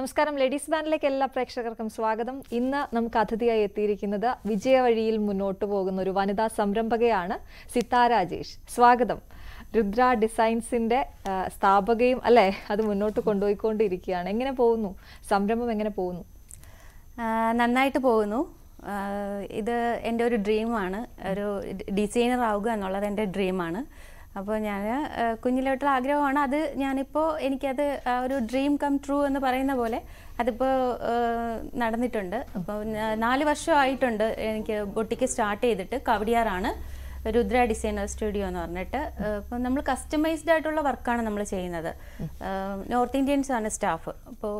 നമസ്കാരം ലേഡീസ് ബാനിലേക്ക് എല്ലാ പ്രേക്ഷകർക്കും സ്വാഗതം ഇന്ന് നമുക്ക് അതിഥിയായി എത്തിയിരിക്കുന്നത് വിജയവഴിയിൽ മുന്നോട്ട് പോകുന്ന ഒരു വനിതാ സംരംഭകയാണ് സിതാ രാജേഷ് സ്വാഗതം രുദ്ര ഡിസൈൻസിന്റെ സ്ഥാപകയും അല്ലേ അത് മുന്നോട്ട് കൊണ്ടുപോയിക്കൊണ്ടിരിക്കുകയാണ് എങ്ങനെ പോകുന്നു സംരംഭം എങ്ങനെ പോകുന്നു നന്നായിട്ട് പോകുന്നു ഇത് എൻ്റെ ഒരു ഡ്രീമാണ് ഒരു ഡിസൈനർ ആവുക എന്നുള്ളത് എൻ്റെ ഡ്രീമാണ് അപ്പോൾ ഞാൻ കുഞ്ഞിലോട്ടുള്ള ആഗ്രഹമാണ് അത് ഞാനിപ്പോൾ എനിക്കത് ഒരു ഡ്രീം കം ട്രൂ എന്ന് പറയുന്ന പോലെ അതിപ്പോൾ നടന്നിട്ടുണ്ട് അപ്പോൾ നാല് വർഷമായിട്ടുണ്ട് എനിക്ക് ബൊട്ടിക്ക് സ്റ്റാർട്ട് ചെയ്തിട്ട് കവടിയാറാണ് രുദ്ര ഡിസൈനർ സ്റ്റുഡിയോ എന്ന് പറഞ്ഞിട്ട് അപ്പോൾ നമ്മൾ കസ്റ്റമൈസ്ഡ് ആയിട്ടുള്ള വർക്കാണ് നമ്മൾ ചെയ്യുന്നത് നോർത്ത് ഇന്ത്യൻസ് ആണ് സ്റ്റാഫ് അപ്പോൾ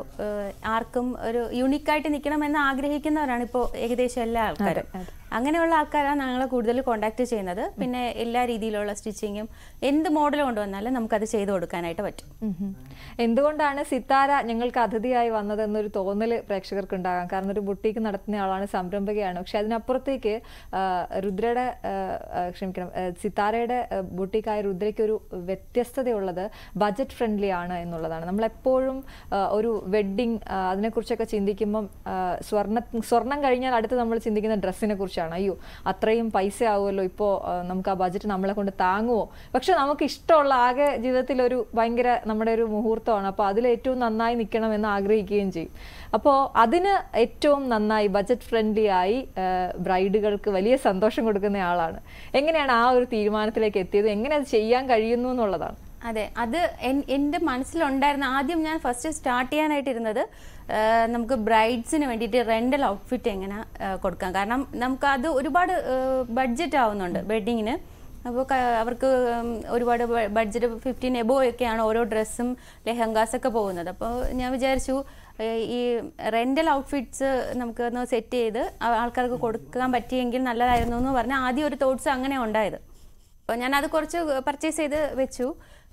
ആർക്കും ഒരു യുണീക്കായിട്ട് നിൽക്കണമെന്ന് ആഗ്രഹിക്കുന്നവരാണ് ഇപ്പോൾ ഏകദേശം എല്ലാ ആൾക്കാരും അങ്ങനെയുള്ള ആൾക്കാരാണ് ഞങ്ങളെ കൂടുതൽ കോണ്ടാക്ട് ചെയ്യുന്നത് പിന്നെ എല്ലാ രീതിയിലുള്ള സ്റ്റിച്ചിങ്ങും എന്ത് മോഡൽ കൊണ്ടുവന്നാലും നമുക്കത് ചെയ്തു കൊടുക്കാനായിട്ട് പറ്റും എന്തുകൊണ്ടാണ് സിത്താര ഞങ്ങൾക്ക് അതിഥിയായി വന്നതെന്നൊരു തോന്നൽ പ്രേക്ഷകർക്ക് ഉണ്ടാകാം കാരണം ഒരു ബുട്ടീക്ക് നടത്തുന്ന ആളാണ് സംരംഭകയാണ് പക്ഷെ അതിനപ്പുറത്തേക്ക് രുദ്രയുടെ ക്ഷമിക്കണം സിത്താരയുടെ ബുട്ടീക്കായ രുദ്രയ്ക്ക് ഒരു വ്യത്യസ്തതയുള്ളത് ബജറ്റ് ഫ്രണ്ട്ലി ആണ് എന്നുള്ളതാണ് നമ്മളെപ്പോഴും ഒരു വെഡ്ഡിങ് അതിനെക്കുറിച്ചൊക്കെ ചിന്തിക്കുമ്പം സ്വർണ്ണ സ്വർണം കഴിഞ്ഞാൽ അടുത്ത് നമ്മൾ ചിന്തിക്കുന്ന ഡ്രസ്സിനെ കുറിച്ച് പ്രതീക്ഷയാണ് അയ്യോ അത്രയും പൈസ ആവുമല്ലോ ഇപ്പോൾ നമുക്ക് ആ ബജറ്റ് നമ്മളെ കൊണ്ട് താങ്ങുമോ പക്ഷെ നമുക്ക് ഇഷ്ടമുള്ള ആകെ ജീവിതത്തിൽ ഒരു ഭയങ്കര നമ്മുടെ ഒരു മുഹൂർത്തമാണ് അപ്പോൾ അതിൽ ഏറ്റവും നന്നായി നിൽക്കണമെന്ന് ആഗ്രഹിക്കുകയും ചെയ്യും അപ്പോൾ അതിന് ഏറ്റവും നന്നായി ബജറ്റ് ഫ്രണ്ട്ലി ആയി ബ്രൈഡുകൾക്ക് വലിയ സന്തോഷം കൊടുക്കുന്ന ആളാണ് എങ്ങനെയാണ് ആ ഒരു തീരുമാനത്തിലേക്ക് എത്തിയത് എങ്ങനെ അത് ചെയ്യാൻ കഴിയുന്നു എന്നുള്ളതാണ് അതെ അത് എൻ എൻ്റെ മനസ്സിലുണ്ടായിരുന്ന ആദ്യം ഞാൻ ഫസ്റ്റ് സ്റ്റാർട്ട് ചെയ്യാനായിട്ടിരുന്നത് നമുക്ക് ബ്രൈഡ്സിന് വേണ്ടിയിട്ട് റെൻ്റൽ ഔട്ട്ഫിറ്റ് എങ്ങനെ കൊടുക്കാം കാരണം നമുക്ക് അത് ഒരുപാട് ബഡ്ജറ്റ് ആവുന്നുണ്ട് വെഡിങ്ങിന് അപ്പോൾ അവർക്ക് ഒരുപാട് ബഡ്ജറ്റ് ഫിഫ്റ്റീൻ എബോ ഒക്കെയാണ് ഓരോ ഡ്രസ്സും ലെഹങ്കാസ് ഒക്കെ പോകുന്നത് അപ്പോൾ ഞാൻ വിചാരിച്ചു ഈ റെൻ്റൽ ഔട്ട്ഫിറ്റ്സ് നമുക്ക് ഒന്ന് സെറ്റ് ചെയ്ത് ആൾക്കാർക്ക് കൊടുക്കാൻ പറ്റിയെങ്കിൽ നല്ലതായിരുന്നു എന്ന് പറഞ്ഞാൽ ആദ്യം ഒരു തോട്ട്സ് അങ്ങനെ ഉണ്ടായത് അപ്പോൾ ഞാൻ അത് കുറച്ച് പർച്ചേസ് ചെയ്ത് വെച്ചു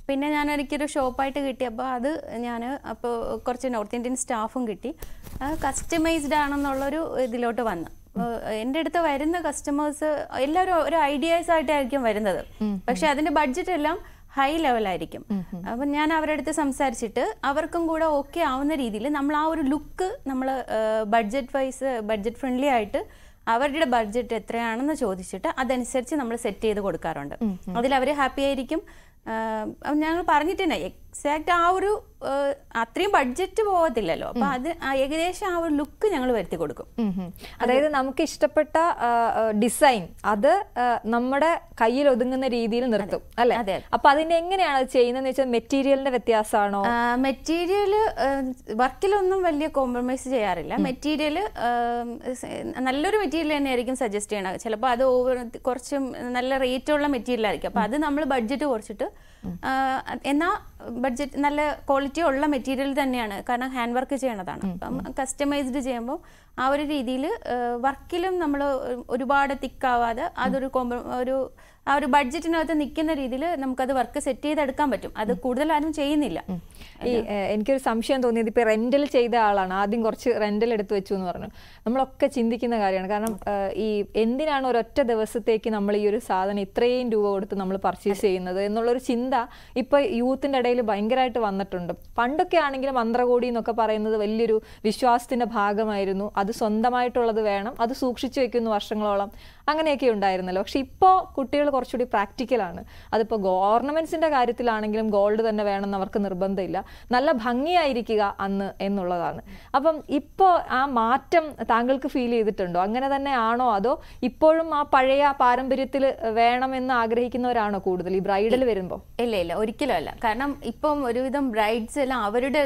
പിന്നെ ഞാൻ എനിക്കൊരു ഷോപ്പായിട്ട് അപ്പോൾ അത് ഞാൻ അപ്പോൾ കുറച്ച് നോർത്ത് ഇന്ത്യൻ സ്റ്റാഫും കിട്ടി കസ്റ്റമൈസ്ഡ് ആണെന്നുള്ളൊരു ഇതിലോട്ട് വന്നു എൻ്റെ അടുത്ത് വരുന്ന കസ്റ്റമേഴ്സ് എല്ലാവരും ഒരു ഐഡിയാസ് ആയിട്ടായിരിക്കും വരുന്നത് പക്ഷെ അതിന്റെ ബഡ്ജറ്റ് എല്ലാം ഹൈ ലെവലായിരിക്കും അപ്പൊ ഞാൻ അവരുടെ അടുത്ത് സംസാരിച്ചിട്ട് അവർക്കും കൂടെ ഓക്കെ ആവുന്ന രീതിയിൽ നമ്മൾ ആ ഒരു ലുക്ക് നമ്മൾ ബഡ്ജറ്റ് വൈസ് ബഡ്ജറ്റ് ഫ്രണ്ട്ലി ആയിട്ട് അവരുടെ ബഡ്ജറ്റ് എത്രയാണെന്ന് ചോദിച്ചിട്ട് അതനുസരിച്ച് നമ്മൾ സെറ്റ് ചെയ്ത് കൊടുക്കാറുണ്ട് അതിൽ അവർ ഹാപ്പി ആയിരിക്കും ഞങ്ങൾ പറഞ്ഞിട്ടുണ്ട് എക്സാക്റ്റ് ആ ഒരു അത്രയും ബഡ്ജറ്റ് പോകത്തില്ലല്ലോ അപ്പൊ അത് ഏകദേശം ആ ഒരു ലുക്ക് ഞങ്ങൾ വരുത്തി കൊടുക്കും അതായത് നമുക്ക് ഇഷ്ടപ്പെട്ട ഡിസൈൻ അത് നമ്മുടെ കയ്യിൽ ഒതുങ്ങുന്ന രീതിയിൽ നിർത്തും അല്ലെ അതെ അപ്പൊ അതിന്റെ എങ്ങനെയാണ് അത് ചെയ്യുന്നതെന്ന് വെച്ചാൽ മെറ്റീരിയലിന്റെ വ്യത്യാസമാണോ മെറ്റീരിയൽ വർക്കിലൊന്നും വലിയ കോംപ്രമൈസ് ചെയ്യാറില്ല മെറ്റീരിയൽ നല്ലൊരു മെറ്റീരിയൽ തന്നെ ആയിരിക്കും സജസ്റ്റ് ചെയ്യണത് ചിലപ്പോൾ അത് ഓവർ കുറച്ചും നല്ല റേറ്റ് ഉള്ള മെറ്റീരിയൽ ആയിരിക്കും അപ്പൊ അത് നമ്മൾ ബഡ്ജറ്റ് കുറച്ചിട്ട് എന്നാ ബഡ്ജറ്റ് നല്ല ക്വാളിറ്റി ക്വാളിറ്റി ഉള്ള മെറ്റീരിയൽ തന്നെയാണ് കാരണം ഹാൻഡ് വർക്ക് ചെയ്യണതാണ് അപ്പം കസ്റ്റമൈസ്ഡ് ചെയ്യുമ്പോൾ ആ ഒരു രീതിയിൽ വർക്കിലും നമ്മൾ ഒരുപാട് തിക്കാവാതെ അതൊരു ഒരു ആ ഒരു ബഡ്ജറ്റിനകത്ത് നിൽക്കുന്ന രീതിയിൽ നമുക്കത് വർക്ക് സെറ്റ് ചെയ്തെടുക്കാൻ പറ്റും അത് കൂടുതൽ ആരും ചെയ്യുന്നില്ല ഈ എനിക്കൊരു സംശയം തോന്നിയത് ഇപ്പോൾ റെന്റൽ ചെയ്ത ആളാണ് ആദ്യം കുറച്ച് റെന്റൽ എടുത്തു വെച്ചു എന്ന് പറഞ്ഞു നമ്മളൊക്കെ ചിന്തിക്കുന്ന കാര്യമാണ് കാരണം ഈ എന്തിനാണ് ഒരൊറ്റ ദിവസത്തേക്ക് നമ്മൾ ഈ ഒരു സാധനം ഇത്രയും രൂപ കൊടുത്ത് നമ്മൾ പർച്ചേസ് ചെയ്യുന്നത് എന്നുള്ളൊരു ചിന്ത ഇപ്പോൾ യൂത്തിൻ്റെ ഇടയിൽ ഭയങ്കരമായിട്ട് വന്നിട്ടുണ്ട് പണ്ടൊക്കെ ആണെങ്കിൽ മന്ത്രകോടി എന്നൊക്കെ പറയുന്നത് വലിയൊരു വിശ്വാസത്തിൻ്റെ ഭാഗമായിരുന്നു അത് സ്വന്തമായിട്ടുള്ളത് വേണം അത് സൂക്ഷിച്ചു വെക്കുന്നു വർഷങ്ങളോളം അങ്ങനെയൊക്കെ ഉണ്ടായിരുന്നല്ലോ പക്ഷെ ഇപ്പോൾ കുട്ടികൾ കുറച്ചുകൂടി പ്രാക്ടിക്കലാണ് അതിപ്പോൾ ഗോർണമെൻറ്റ്സിൻ്റെ കാര്യത്തിലാണെങ്കിലും ഗോൾഡ് തന്നെ വേണമെന്ന് അവർക്ക് നിർബന്ധമില്ല നല്ല ഭംഗിയായിരിക്കുക അന്ന് എന്നുള്ളതാണ് അപ്പം ഇപ്പോൾ ആ മാറ്റം താങ്കൾക്ക് ഫീൽ ചെയ്തിട്ടുണ്ടോ അങ്ങനെ തന്നെ ആണോ അതോ ഇപ്പോഴും ആ പഴയ പാരമ്പര്യത്തിൽ വേണമെന്ന് ആഗ്രഹിക്കുന്നവരാണോ കൂടുതൽ ഈ ബ്രൈഡൽ വരുമ്പോൾ ഇല്ല ഇല്ല ഒരിക്കലും അല്ല കാരണം ഇപ്പം ഒരുവിധം ബ്രൈഡ്സ് എല്ലാം അവരുടെ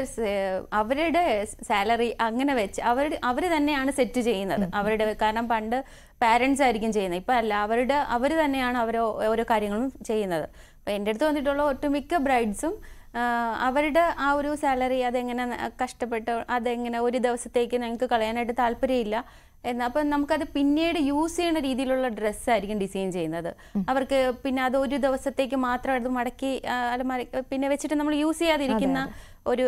അവരുടെ സാലറി അങ്ങനെ വെച്ച് അവർ അവർ തന്നെയാണ് സെറ്റ് ചെയ്യുന്നത് അവരുടെ കാരണം പണ്ട് പാരൻസ് ആയിരിക്കും ചെയ്യുന്നത് ഇപ്പോൾ അല്ലാവരുടെ അവർ തന്നെയാണ് അവർ ഓരോ കാര്യങ്ങളും ചെയ്യുന്നത് അപ്പോൾ എൻ്റെ അടുത്ത് വന്നിട്ടുള്ള ഒട്ടുമിക്ക ബ്രൈഡ്സും അവരുടെ ആ ഒരു സാലറി അതെങ്ങനെ കഷ്ടപ്പെട്ട് അതെങ്ങനെ ഒരു ദിവസത്തേക്ക് ഞങ്ങൾക്ക് കളയാനായിട്ട് താല്പര്യമില്ല എന്നാൽ അപ്പം നമുക്കത് പിന്നീട് യൂസ് ചെയ്യുന്ന രീതിയിലുള്ള ഡ്രസ്സായിരിക്കും ഡിസൈൻ ചെയ്യുന്നത് അവർക്ക് പിന്നെ അത് ഒരു ദിവസത്തേക്ക് മാത്രം അത് മടക്കി അലമാരി പിന്നെ വെച്ചിട്ട് നമ്മൾ യൂസ് ചെയ്യാതിരിക്കുന്ന ഒരു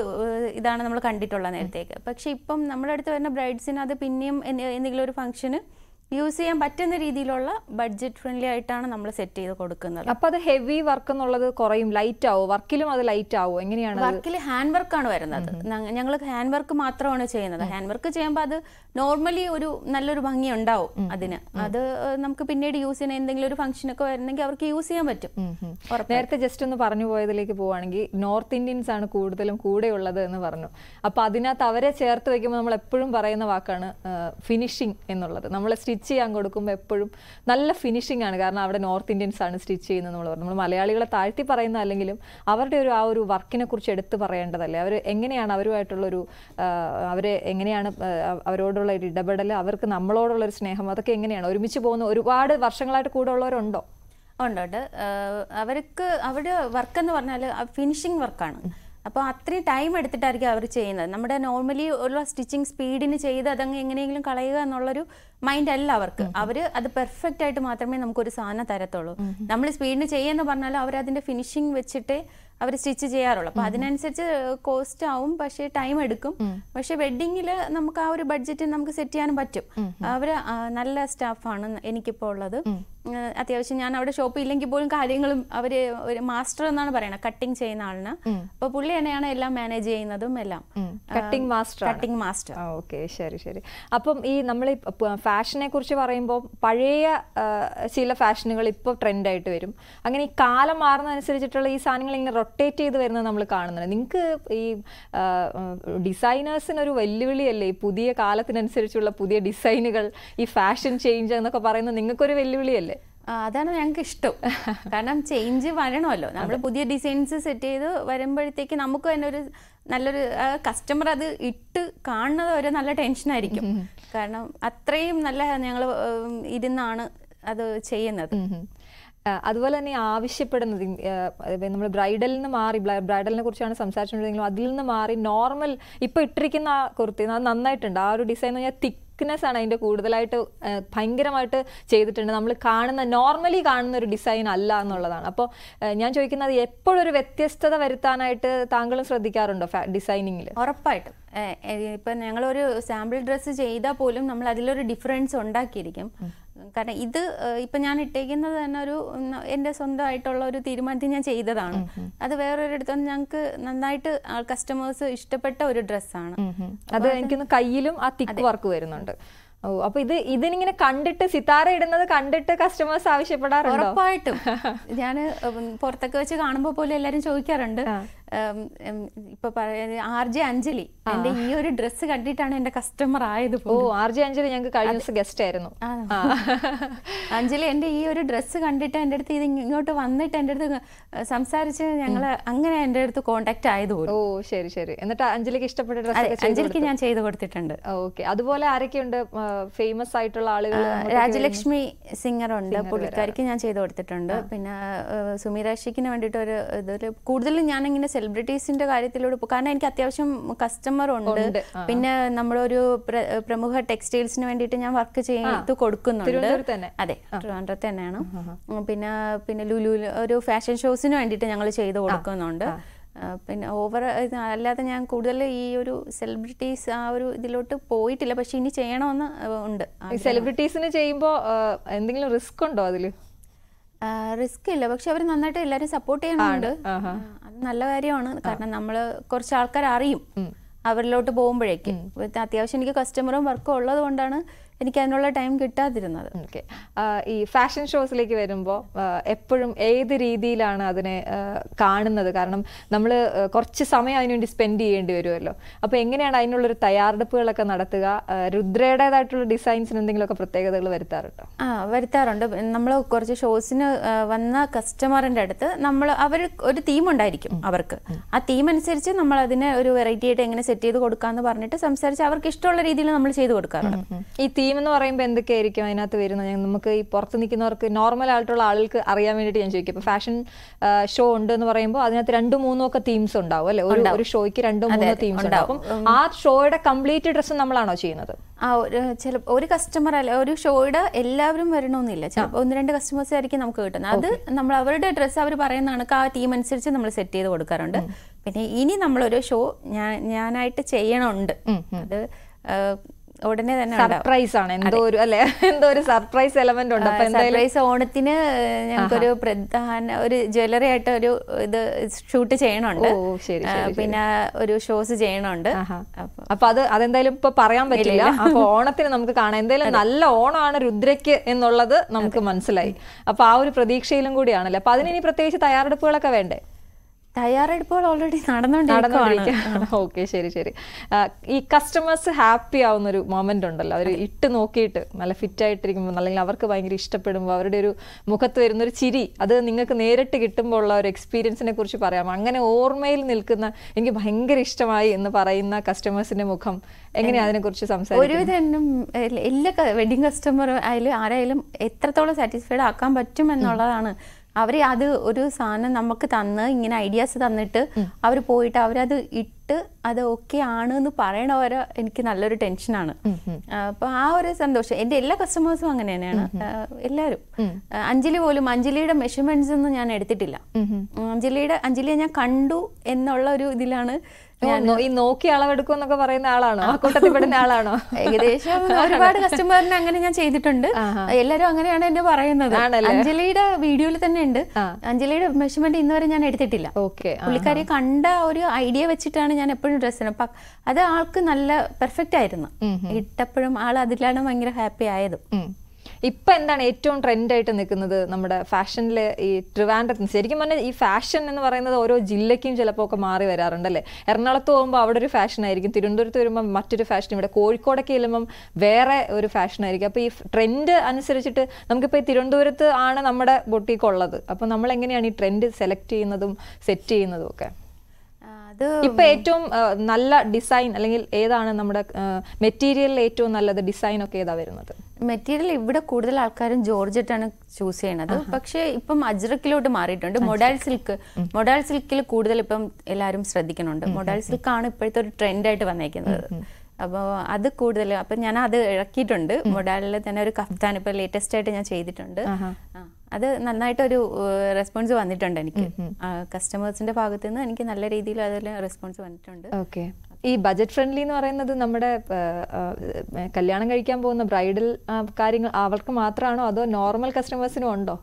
ഇതാണ് നമ്മൾ കണ്ടിട്ടുള്ള നേരത്തേക്ക് പക്ഷെ ഇപ്പം നമ്മുടെ അടുത്ത് വരുന്ന ബ്രൈഡ്സിന് അത് പിന്നെയും എന്തെങ്കിലും ഒരു ഫംഗ്ഷന് യൂസ് ചെയ്യാൻ പറ്റുന്ന രീതിയിലുള്ള ബഡ്ജറ്റ് ഫ്രണ്ട്ലി ആയിട്ടാണ് നമ്മൾ സെറ്റ് ചെയ്ത് കൊടുക്കുന്നത് അപ്പോൾ അത് ഹെവി വർക്ക് എന്നുള്ളത് കുറയും ലൈറ്റ് ആവും വർക്കിലും അത് ലൈറ്റ് ആവും എങ്ങനെയാണ് വർക്കിൽ ഹാൻഡ് വർക്കാണ് വരുന്നത് ഞങ്ങൾ ഹാൻഡ് വർക്ക് മാത്രമാണ് ചെയ്യുന്നത് ഹാൻഡ് വർക്ക് ചെയ്യുമ്പോൾ അത് നോർമലി ഒരു നല്ലൊരു ഭംഗി ഉണ്ടാവും അതിന് അത് നമുക്ക് പിന്നീട് യൂസ് ചെയ്യുന്ന എന്തെങ്കിലും ഒരു ഒക്കെ വരുന്നെങ്കിൽ അവർക്ക് യൂസ് ചെയ്യാൻ പറ്റും നേരത്തെ ജസ്റ്റ് ഒന്ന് പറഞ്ഞു പോയതിലേക്ക് പോവാണെങ്കിൽ നോർത്ത് ഇന്ത്യൻസ് ആണ് കൂടുതലും ഉള്ളത് എന്ന് പറഞ്ഞു അപ്പോൾ അതിനകത്ത് അവരെ ചേർത്ത് വെക്കുമ്പോൾ നമ്മൾ എപ്പോഴും പറയുന്ന വാക്കാണ് ഫിനിഷിംഗ് എന്നുള്ളത് നമ്മൾ സ്റ്റിച്ച് ചെയ്യാൻ കൊടുക്കുമ്പോൾ എപ്പോഴും നല്ല ഫിനിഷിംഗ് ആണ് കാരണം അവിടെ നോർത്ത് ഇന്ത്യൻസ് ആണ് സ്റ്റിച്ച് ചെയ്യുന്നത് നമ്മൾ പറഞ്ഞു നമ്മൾ മലയാളികളെ താഴ്ത്തി പറയുന്ന അല്ലെങ്കിലും അവരുടെ ഒരു ആ ഒരു വർക്കിനെ കുറിച്ച് എടുത്തു പറയേണ്ടതല്ലേ അവർ എങ്ങനെയാണ് അവരുമായിട്ടുള്ളൊരു അവരെ എങ്ങനെയാണ് അവരോടുള്ള ഒരു ഇടപെടൽ അവർക്ക് നമ്മളോടുള്ള ഒരു സ്നേഹം അതൊക്കെ എങ്ങനെയാണ് ഒരുമിച്ച് പോകുന്ന ഒരുപാട് വർഷങ്ങളായിട്ട് കൂടെ ഉള്ളവരുണ്ടോ ഉണ്ട് അവർക്ക് അവരുടെ വർക്ക് എന്ന് പറഞ്ഞാൽ ഫിനിഷിംഗ് വർക്കാണ് അപ്പോൾ അത്രയും ടൈം എടുത്തിട്ടായിരിക്കും അവർ ചെയ്യുന്നത് നമ്മുടെ നോർമലി ഉള്ള സ്റ്റിച്ചിങ് സ്പീഡിന് ചെയ്ത് അതങ്ങ് എങ്ങനെയെങ്കിലും കളയുക എന്നുള്ളൊരു മൈൻഡ് അല്ല അവർക്ക് അവർ അത് പെർഫെക്റ്റ് ആയിട്ട് മാത്രമേ നമുക്കൊരു സാധനം തരത്തുള്ളൂ നമ്മൾ സ്പീഡിന് ചെയ്യുന്ന പറഞ്ഞാലും അവർ അതിന്റെ ഫിനിഷിംഗ് വെച്ചിട്ട് അവർ സ്റ്റിച്ച് ചെയ്യാറുള്ളൂ അപ്പൊ അതിനനുസരിച്ച് കോസ്റ്റ് ആവും പക്ഷേ ടൈം എടുക്കും പക്ഷെ വെഡിങ്ങിൽ നമുക്ക് ആ ഒരു ബഡ്ജറ്റ് നമുക്ക് സെറ്റ് ചെയ്യാനും പറ്റും അവർ നല്ല സ്റ്റാഫാണ് എനിക്കിപ്പോൾ ഉള്ളത് അത്യാവശ്യം ഞാൻ അവിടെ ഷോപ്പ് ഇല്ലെങ്കിൽ പോലും കാര്യങ്ങളും അവര് ഒരു മാസ്റ്റർ എന്നാണ് പറയണത് കട്ടിങ് ചെയ്യുന്ന ആളിന് അപ്പൊ പുള്ളി തന്നെയാണ് എല്ലാം മാനേജ് ചെയ്യുന്നതും എല്ലാം cutting master cutting master okay ശരി ശരി അപ്പം ഈ നമ്മൾ ഫാഷനെ കുറിച്ച് പറയുമ്പോൾ പഴയ ചില ഫാഷനുകൾ ഇപ്പോൾ ട്രെൻഡായിട്ട് വരും അങ്ങനെ ഈ കാലം മാറുന്നതനുസരിച്ചിട്ടുള്ള ഈ സാധനങ്ങൾ ഇങ്ങനെ റൊട്ടേറ്റ് ചെയ്ത് വരുന്നത് നമ്മൾ കാണുന്നുണ്ട് നിങ്ങൾക്ക് ഈ ഡിസൈനേഴ്സിനൊരു വെല്ലുവിളിയല്ലേ ഈ പുതിയ കാലത്തിനനുസരിച്ചുള്ള പുതിയ ഡിസൈനുകൾ ഈ ഫാഷൻ ചേഞ്ച് എന്നൊക്കെ പറയുന്നത് നിങ്ങൾക്കൊരു വെല്ലുവിളിയല്ലേ അതാണ് ഞങ്ങൾക്ക് ഇഷ്ടം കാരണം ചേഞ്ച് വരണമല്ലോ നമ്മൾ പുതിയ ഡിസൈൻസ് സെറ്റ് ചെയ്ത് വരുമ്പോഴത്തേക്ക് നമുക്ക് തന്നെ ഒരു നല്ലൊരു കസ്റ്റമർ അത് ഇട്ട് കാണുന്നത് ഒരു നല്ല ടെൻഷനായിരിക്കും കാരണം അത്രയും നല്ല ഞങ്ങൾ ഇരുന്നാണ് അത് ചെയ്യുന്നത് അതുപോലെ തന്നെ ആവശ്യപ്പെടുന്നത് നമ്മൾ ബ്രൈഡൽ നിന്ന് മാറി ബ്രൈഡലിനെ കുറിച്ചാണ് സംസാരിച്ചുകൊണ്ടിരിക്കുന്നത് അതിൽ നിന്ന് മാറി നോർമൽ ഇപ്പൊ ഇട്ടിരിക്കുന്ന ആ കുർത്തി അത് നന്നായിട്ടുണ്ട് ആ ഒരു ഡിസൈൻ തിക്ക് തിക്നെസ് ആണ് അതിൻ്റെ കൂടുതലായിട്ട് ഭയങ്കരമായിട്ട് ചെയ്തിട്ടുണ്ട് നമ്മൾ കാണുന്ന നോർമലി കാണുന്ന ഒരു ഡിസൈൻ അല്ല എന്നുള്ളതാണ് അപ്പോൾ ഞാൻ ചോദിക്കുന്നത് എപ്പോഴൊരു ഒരു വ്യത്യസ്തത വരുത്താനായിട്ട് താങ്കളും ശ്രദ്ധിക്കാറുണ്ടോ ഡിസൈനിങ്ങിൽ ഉറപ്പായിട്ടും ഇപ്പം ഞങ്ങളൊരു സാമ്പിൾ ഡ്രസ്സ് ചെയ്താൽ പോലും നമ്മൾ അതിലൊരു ഡിഫറൻസ് ഉണ്ടാക്കിയിരിക്കും കാരണം ഇത് ഇപ്പം ഞാൻ ഇട്ടേക്കുന്നത് തന്നെ ഒരു എൻ്റെ സ്വന്തമായിട്ടുള്ള ഒരു തീരുമാനത്തിൽ ഞാൻ ചെയ്തതാണ് അത് വേറൊരിടത്തും ഞങ്ങൾക്ക് നന്നായിട്ട് കസ്റ്റമേഴ്സ് ഇഷ്ടപ്പെട്ട ഒരു ഡ്രസ്സാണ് അത് എനിക്കൊന്ന് കയ്യിലും ആ തിക്ക് വർക്ക് വരുന്നുണ്ട് ഓ അപ്പൊ ഇത് ഇതിനിങ്ങനെ കണ്ടിട്ട് സിതാര ഇടുന്നത് കണ്ടിട്ട് കസ്റ്റമേഴ്സ് ആവശ്യപ്പെടാറുണ്ട് ഉറപ്പായിട്ടും ഞാൻ പുറത്തൊക്കെ വെച്ച് കാണുമ്പോൾ പോലും എല്ലാരും ചോദിക്കാറുണ്ട് ഇപ്പൊ ആർ ജെ അഞ്ജലി എന്റെ ഈ ഒരു ഡ്രസ് കണ്ടിട്ടാണ് എന്റെ കസ്റ്റമർ ആയത് ഓ ആർ ജെ അഞ്ജലി ഞങ്ങൾക്ക് കഴിഞ്ഞ ദിവസം ഗസ്റ്റ് ആയിരുന്നു അഞ്ജലി എന്റെ ഈ ഒരു ഡ്രസ്സ് കണ്ടിട്ട് എന്റെ അടുത്ത് ഇത് ഇങ്ങോട്ട് വന്നിട്ട് എന്റെ അടുത്ത് സംസാരിച്ച് ഞങ്ങള് അങ്ങനെ എന്റെ അടുത്ത് കോണ്ടാക്ട് ആയത് ഓ ശരി ശരി എന്നിട്ട് അഞ്ജലിക്ക് ഇഷ്ടപ്പെട്ട ഡ്രസ്സ് അഞ്ജലിക്ക് ഞാൻ ചെയ്തു കൊടുത്തിട്ടുണ്ട് ഓക്കെ അതുപോലെ ആരൊക്കെയുണ്ട് ഫേമസ് ആയിട്ടുള്ള ആളുകൾ രാജലക്ഷ്മി സിംഗർ ഉണ്ട് പുള്ളിക്കാരിക്ക് ഞാൻ ചെയ്തു കൊടുത്തിട്ടുണ്ട് പിന്നെ സുമീരാശിക്കിന് വേണ്ടിട്ട് ഒരു ഇതൊരു കൂടുതലും ഞാൻ സെലിബ്രിറ്റീസിന്റെ കാര്യത്തിലൂടെ കാരണം എനിക്ക് അത്യാവശ്യം കസ്റ്റമർ ഉണ്ട് പിന്നെ നമ്മളൊരു പ്രമുഖ ടെക്സ്റ്റൈൽസിന് വേണ്ടിയിട്ട് ഞാൻ വർക്ക് ചെയ്ത് കൊടുക്കുന്നുണ്ട് അതെ ട്രിവാൻഡ്രത്ത് തന്നെയാണ് പിന്നെ പിന്നെ ലുലു ഒരു ഫാഷൻ ഷോസിന് വേണ്ടിയിട്ട് ഞങ്ങൾ ചെയ്ത് കൊടുക്കുന്നുണ്ട് പിന്നെ ഓവർ അല്ലാതെ ഞാൻ കൂടുതൽ ഈ ഒരു സെലിബ്രിറ്റീസ് ആ ഒരു ഇതിലോട്ട് പോയിട്ടില്ല പക്ഷെ ഇനി ചെയ്യണമെന്ന് ഉണ്ട് സെലിബ്രിറ്റീസിന് ചെയ്യുമ്പോൾ എന്തെങ്കിലും റിസ്ക് ഉണ്ടോ അതിൽ റിസ്ക് ഇല്ല പക്ഷെ അവർ നന്നായിട്ട് എല്ലാവരും സപ്പോർട്ട് ചെയ്യണമുണ്ട് നല്ല കാര്യമാണ് കാരണം നമ്മൾ കുറച്ച് ആൾക്കാർ അറിയും അവരിലോട്ട് പോകുമ്പോഴേക്കും അത്യാവശ്യം എനിക്ക് കസ്റ്റമറും വർക്കും ഉള്ളത് കൊണ്ടാണ് എനിക്ക് അതിനുള്ള ടൈം കിട്ടാതിരുന്നത് ഓക്കെ ഈ ഫാഷൻ ഷോസിലേക്ക് വരുമ്പോൾ എപ്പോഴും ഏത് രീതിയിലാണ് അതിനെ കാണുന്നത് കാരണം നമ്മൾ കുറച്ച് സമയം അതിനുവേണ്ടി സ്പെൻഡ് ചെയ്യേണ്ടി വരുമല്ലോ അപ്പോൾ എങ്ങനെയാണ് അതിനുള്ളൊരു തയ്യാറെടുപ്പുകളൊക്കെ നടത്തുക രുദ്രയുടേതായിട്ടുള്ള ഡിസൈൻസിന് എന്തെങ്കിലുമൊക്കെ പ്രത്യേകതകൾ വരുത്താറുണ്ടോ ആ വരുത്താറുണ്ട് നമ്മൾ കുറച്ച് ഷോസിന് വന്ന കസ്റ്റമറിൻ്റെ അടുത്ത് നമ്മൾ അവർ ഒരു തീം ഉണ്ടായിരിക്കും അവർക്ക് ആ തീം അനുസരിച്ച് നമ്മൾ അതിനെ ഒരു വെറൈറ്റി ആയിട്ട് എങ്ങനെ സെറ്റ് ചെയ്ത് കൊടുക്കാമെന്ന് പറഞ്ഞിട്ട് സംസാരിച്ച് അവർക്ക് ഇഷ്ടമുള്ള രീതിയിൽ നമ്മൾ ചെയ്ത് കൊടുക്കാറുണ്ട് ഈ തീം എന്ന് പറയുമ്പോൾ എന്തൊക്കെയായിരിക്കും അതിനകത്ത് വരുന്നത് നമുക്ക് ഈ പുറത്ത് നിൽക്കുന്നവർക്ക് നോർമൽ ആയിട്ടുള്ള ആളുകൾക്ക് അറിയാൻ വേണ്ടിയിട്ട് ഞാൻ ചോദിക്കും ഇപ്പോൾ ഫാഷൻ ഷോ ഉണ്ട് എന്ന് പറയുമ്പോൾ അതിനകത്ത് രണ്ടു മൂന്നോ ഒക്കെ തീംസ് ഉണ്ടാവും അല്ലെ ഒരു ഷോയ്ക്ക് രണ്ടു മൂന്നോ തീംസ് ഉണ്ടാവും ആ ഷോയുടെ കംപ്ലീറ്റ് ഡ്രസ്സ് നമ്മളാണോ ചെയ്യുന്നത് ആ ചില ഒരു കസ്റ്റമർ അല്ല ഒരു ഷോയുടെ എല്ലാവരും വരണമെന്നില്ല ചിലപ്പോൾ ഒന്ന് രണ്ട് കസ്റ്റമേഴ്സ് ആയിരിക്കും നമുക്ക് കിട്ടുന്നത് അത് നമ്മൾ അവരുടെ ഡ്രസ്സ് അവർ പറയുന്ന കണക്ക് ആ ടീം അനുസരിച്ച് നമ്മൾ സെറ്റ് ചെയ്ത് കൊടുക്കാറുണ്ട് പിന്നെ ഇനി നമ്മളൊരു ഷോ ഞാൻ ഞാനായിട്ട് ചെയ്യണമുണ്ട് അത് ഉടനെ തന്നെ സർപ്രൈസ് ആണ് എന്തോ ഒരു അല്ലെ എന്തോ ഒരു സർപ്രൈസ് എലമെന്റ് ഉണ്ട് സർപ്രൈസ് ഓണത്തിന് ഞങ്ങൾക്കൊരു പ്രധാന ഒരു ജ്വല്ലറി ആയിട്ട് ഒരു ഇത് ഷൂട്ട് ചെയ്യണുണ്ട് പിന്നെ ഒരു ഷോസ് ചെയ്യണുണ്ട് അപ്പൊ അത് അതെന്തായാലും ഇപ്പൊ പറയാൻ പറ്റില്ല അപ്പൊ ഓണത്തിന് നമുക്ക് കാണാം എന്തായാലും നല്ല ഓണമാണ് രുദ്രയ്ക്ക് എന്നുള്ളത് നമുക്ക് മനസ്സിലായി അപ്പൊ ആ ഒരു പ്രതീക്ഷയിലും കൂടിയാണല്ലോ അപ്പൊ അതിന് ഇനി പ്രത്യേകിച്ച് തയ്യാറെടുപ്പുകളൊക്കെ വേണ്ടേ തയ്യാറെടുപ്പുകൾ ഓൾറെഡി ഓക്കെ ശരി ശരി ഈ കസ്റ്റമേഴ്സ് ഹാപ്പി ആവുന്ന ഒരു മൊമെന്റ് ഉണ്ടല്ലോ അവർ ഇട്ട് നോക്കിയിട്ട് നല്ല ഫിറ്റ് ആയിട്ടിരിക്കുമ്പോൾ അല്ലെങ്കിൽ അവർക്ക് ഭയങ്കര ഇഷ്ടപ്പെടുമ്പോൾ അവരുടെ ഒരു മുഖത്ത് വരുന്ന ഒരു ചിരി അത് നിങ്ങൾക്ക് നേരിട്ട് കിട്ടുമ്പോൾ ഉള്ള ഒരു എക്സ്പീരിയൻസിനെ കുറിച്ച് പറയാം അങ്ങനെ ഓർമ്മയിൽ നിൽക്കുന്ന എനിക്ക് ഭയങ്കര ഇഷ്ടമായി എന്ന് പറയുന്ന കസ്റ്റമേഴ്സിന്റെ മുഖം അതിനെ അതിനെക്കുറിച്ച് സംസാരിക്കും ഒരുവിധം എല്ലാ വെഡിങ് കസ്റ്റമർ ആയാലും ആരായാലും എത്രത്തോളം സാറ്റിസ്ഫൈഡ് ആക്കാൻ പറ്റും എന്നുള്ളതാണ് അവർ അത് ഒരു സാധനം നമുക്ക് തന്ന് ഇങ്ങനെ ഐഡിയാസ് തന്നിട്ട് അവർ പോയിട്ട് അവരത് ഇട്ട് അത് ഓക്കെ ആണ് എന്ന് പറയണ വരെ എനിക്ക് നല്ലൊരു ടെൻഷനാണ് അപ്പൊ ആ ഒരു സന്തോഷം എന്റെ എല്ലാ കസ്റ്റമേഴ്സും അങ്ങനെ തന്നെയാണ് എല്ലാവരും അഞ്ജലി പോലും അഞ്ജലിയുടെ മെഷർമെന്റ്സ് ഒന്നും ഞാൻ എടുത്തിട്ടില്ല അഞ്ജലിയുടെ അഞ്ജലിയെ ഞാൻ കണ്ടു എന്നുള്ള ഒരു ഇതിലാണ് ഈ നോക്കി അളവെടുക്കും എന്നൊക്കെ പറയുന്ന ആളാണോ ആ കൂട്ടത്തിൽ ആളാണോ ഏകദേശം ഒരുപാട് കസ്റ്റമറിന് അങ്ങനെ ഞാൻ ചെയ്തിട്ടുണ്ട് എല്ലാരും അങ്ങനെയാണ് എന്നെ പറയുന്നത് അഞ്ജലിയുടെ വീഡിയോയിൽ തന്നെ ഉണ്ട് അഞ്ജലിയുടെ മെഷർമെന്റ് ഇന്ന് വരെ ഞാൻ എടുത്തിട്ടില്ല ഓക്കെ പുള്ളിക്കാരി കണ്ട ഒരു ഐഡിയ വെച്ചിട്ടാണ് ഞാൻ എപ്പോഴും ഡ്രസ്സ് അപ്പൊ അത് ആൾക്ക് നല്ല പെർഫെക്റ്റ് ആയിരുന്നു ഇട്ടപ്പോഴും ആൾ അതിലാണ് ഭയങ്കര ഹാപ്പി ആയതും ഇപ്പൊ എന്താണ് ഏറ്റവും ട്രെൻഡ് ആയിട്ട് നിൽക്കുന്നത് നമ്മുടെ ഫാഷനിൽ ഈ ട്രിവാൻഡ്രത്തിന് ശരിക്കും പറഞ്ഞാൽ ഈ ഫാഷൻ എന്ന് പറയുന്നത് ഓരോ ജില്ലയ്ക്കും ചിലപ്പോൾ ഒക്കെ മാറി വരാറുണ്ടല്ലേ എറണാകുളത്ത് പോകുമ്പോൾ അവിടെ ഒരു ഫാഷൻ ആയിരിക്കും തിരുവനന്തപുരത്ത് വരുമ്പോൾ മറ്റൊരു ഫാഷൻ ഇവിടെ കോഴിക്കോടൊക്കെ ചെല്ലുമ്പം വേറെ ഒരു ഫാഷൻ ആയിരിക്കും അപ്പോൾ ഈ ട്രെൻഡ് അനുസരിച്ചിട്ട് നമുക്കിപ്പോൾ ഈ തിരുവനന്തപുരത്ത് ആണ് നമ്മുടെ ബൊട്ടിക്കുള്ളത് ഉള്ളത് അപ്പോൾ നമ്മൾ എങ്ങനെയാണ് ഈ ട്രെൻഡ് സെലക്ട് ചെയ്യുന്നതും സെറ്റ് ചെയ്യുന്നതും ഒക്കെ ഇപ്പൊ ഏറ്റവും നല്ല ഡിസൈൻ അല്ലെങ്കിൽ ഏതാണ് നമ്മുടെ മെറ്റീരിയലിൽ ഏറ്റവും നല്ലത് ഡിസൈൻ ഒക്കെ ഏതാ വരുന്നത് മെറ്റീരിയൽ ഇവിടെ കൂടുതൽ ആൾക്കാരും ജോർജറ്റാണ് ചൂസ് ചെയ്യണത് പക്ഷേ ഇപ്പം അജ്രക്കിലോട്ട് മാറിയിട്ടുണ്ട് മൊഡാൽ സിൽക്ക് മൊഡാൽ സിൽക്കിൽ കൂടുതൽ ഇപ്പം എല്ലാവരും ശ്രദ്ധിക്കുന്നുണ്ട് സിൽക്ക് ആണ് ഇപ്പോഴത്തെ ഒരു ട്രെൻഡായിട്ട് വന്നേക്കുന്നത് അപ്പോൾ അത് കൂടുതൽ അപ്പം ഞാൻ അത് ഇറക്കിയിട്ടുണ്ട് മൊഡാലിൽ തന്നെ ഒരു കഫ്താൻ ഇപ്പം ലേറ്റസ്റ്റ് ആയിട്ട് ഞാൻ ചെയ്തിട്ടുണ്ട് അത് നന്നായിട്ടൊരു റെസ്പോൺസ് വന്നിട്ടുണ്ട് എനിക്ക് കസ്റ്റമേഴ്സിന്റെ ഭാഗത്തു നിന്ന് എനിക്ക് നല്ല രീതിയിൽ അതിൽ റെസ്പോൺസ് വന്നിട്ടുണ്ട് ഓക്കെ ഈ ബജറ്റ് ഫ്രണ്ട്ലി എന്ന് പറയുന്നത് നമ്മുടെ കല്യാണം കഴിക്കാൻ പോകുന്ന ബ്രൈഡൽ കാര്യങ്ങൾ അവർക്ക് മാത്രമാണോ അതോ നോർമൽ കസ്റ്റമേഴ്സിനും ഉണ്ടോ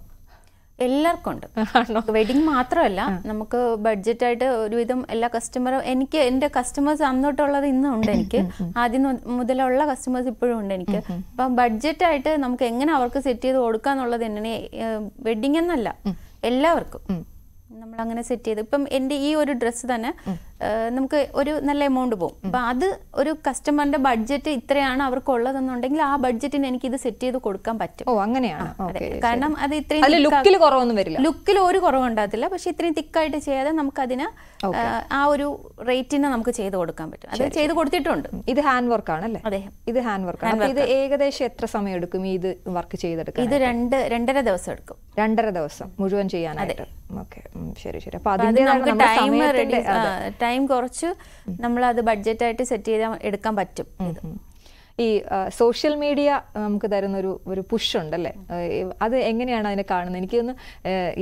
എല്ലാവർക്കും ഉണ്ട് വെഡിങ് മാത്രമല്ല നമുക്ക് ബഡ്ജറ്റ് ആയിട്ട് ഒരുവിധം എല്ലാ കസ്റ്റമറും എനിക്ക് എൻ്റെ കസ്റ്റമേഴ്സ് അന്നോട്ടുള്ളത് ഇന്നും ഉണ്ട് എനിക്ക് ആദ്യം മുതലുള്ള കസ്റ്റമേഴ്സ് ഇപ്പോഴും ഉണ്ട് എനിക്ക് അപ്പൊ ബഡ്ജറ്റ് ആയിട്ട് നമുക്ക് എങ്ങനെ അവർക്ക് സെറ്റ് ചെയ്ത് കൊടുക്കുക എന്നുള്ളത് തന്നെ വെഡിങ് എന്നല്ല എല്ലാവർക്കും നമ്മൾ അങ്ങനെ സെറ്റ് ചെയ്ത് ഇപ്പം എൻ്റെ ഈ ഒരു ഡ്രസ്സ് തന്നെ നമുക്ക് ഒരു നല്ല എമൗണ്ട് പോകും അപ്പം അത് ഒരു കസ്റ്റമറിന്റെ ബഡ്ജറ്റ് ഇത്രയാണ് അവർക്ക് ഉള്ളതെന്നുണ്ടെങ്കിൽ ആ ബഡ്ജറ്റിന് എനിക്ക് ഇത് സെറ്റ് ചെയ്ത് കൊടുക്കാൻ പറ്റും ഓ അങ്ങനെയാണ് കാരണം അത് ഇത്രയും ലുക്കിൽ കുറവൊന്നും വരില്ല ലുക്കിൽ ഒരു കുറവുണ്ടാകത്തില്ല പക്ഷെ ഇത്രയും തിക്കായിട്ട് ചെയ്യാതെ നമുക്ക് അതിന് ആ ഒരു റേറ്റിന് നമുക്ക് ചെയ്ത് കൊടുക്കാൻ പറ്റും അത് ചെയ്ത് കൊടുത്തിട്ടുണ്ട് ഇത് ഹാൻഡ് വർക്ക് ആണല്ലേ അതെ ഇത് ഹാൻഡ് വർക്ക് ആണ് ഇത് ഏകദേശം എത്ര സമയം എടുക്കും ഇത് വർക്ക് ചെയ്തെടുക്കാൻ ഇത് രണ്ട് രണ്ടര ദിവസം എടുക്കും രണ്ടര ദിവസം മുഴുവൻ ചെയ്യാനായിട്ട് ഓക്കെ ശരി ശരി അപ്പൊ അതിന്റെ ടൈം ടൈം കുറച്ച് നമ്മൾ അത് ബഡ്ജറ്റായിട്ട് സെറ്റ് ചെയ്ത് എടുക്കാൻ പറ്റും ഈ സോഷ്യൽ മീഡിയ നമുക്ക് തരുന്ന ഒരു ഒരു പുഷ് ഉണ്ടല്ലേ അത് എങ്ങനെയാണ് അതിനെ കാണുന്നത് എനിക്കൊന്ന്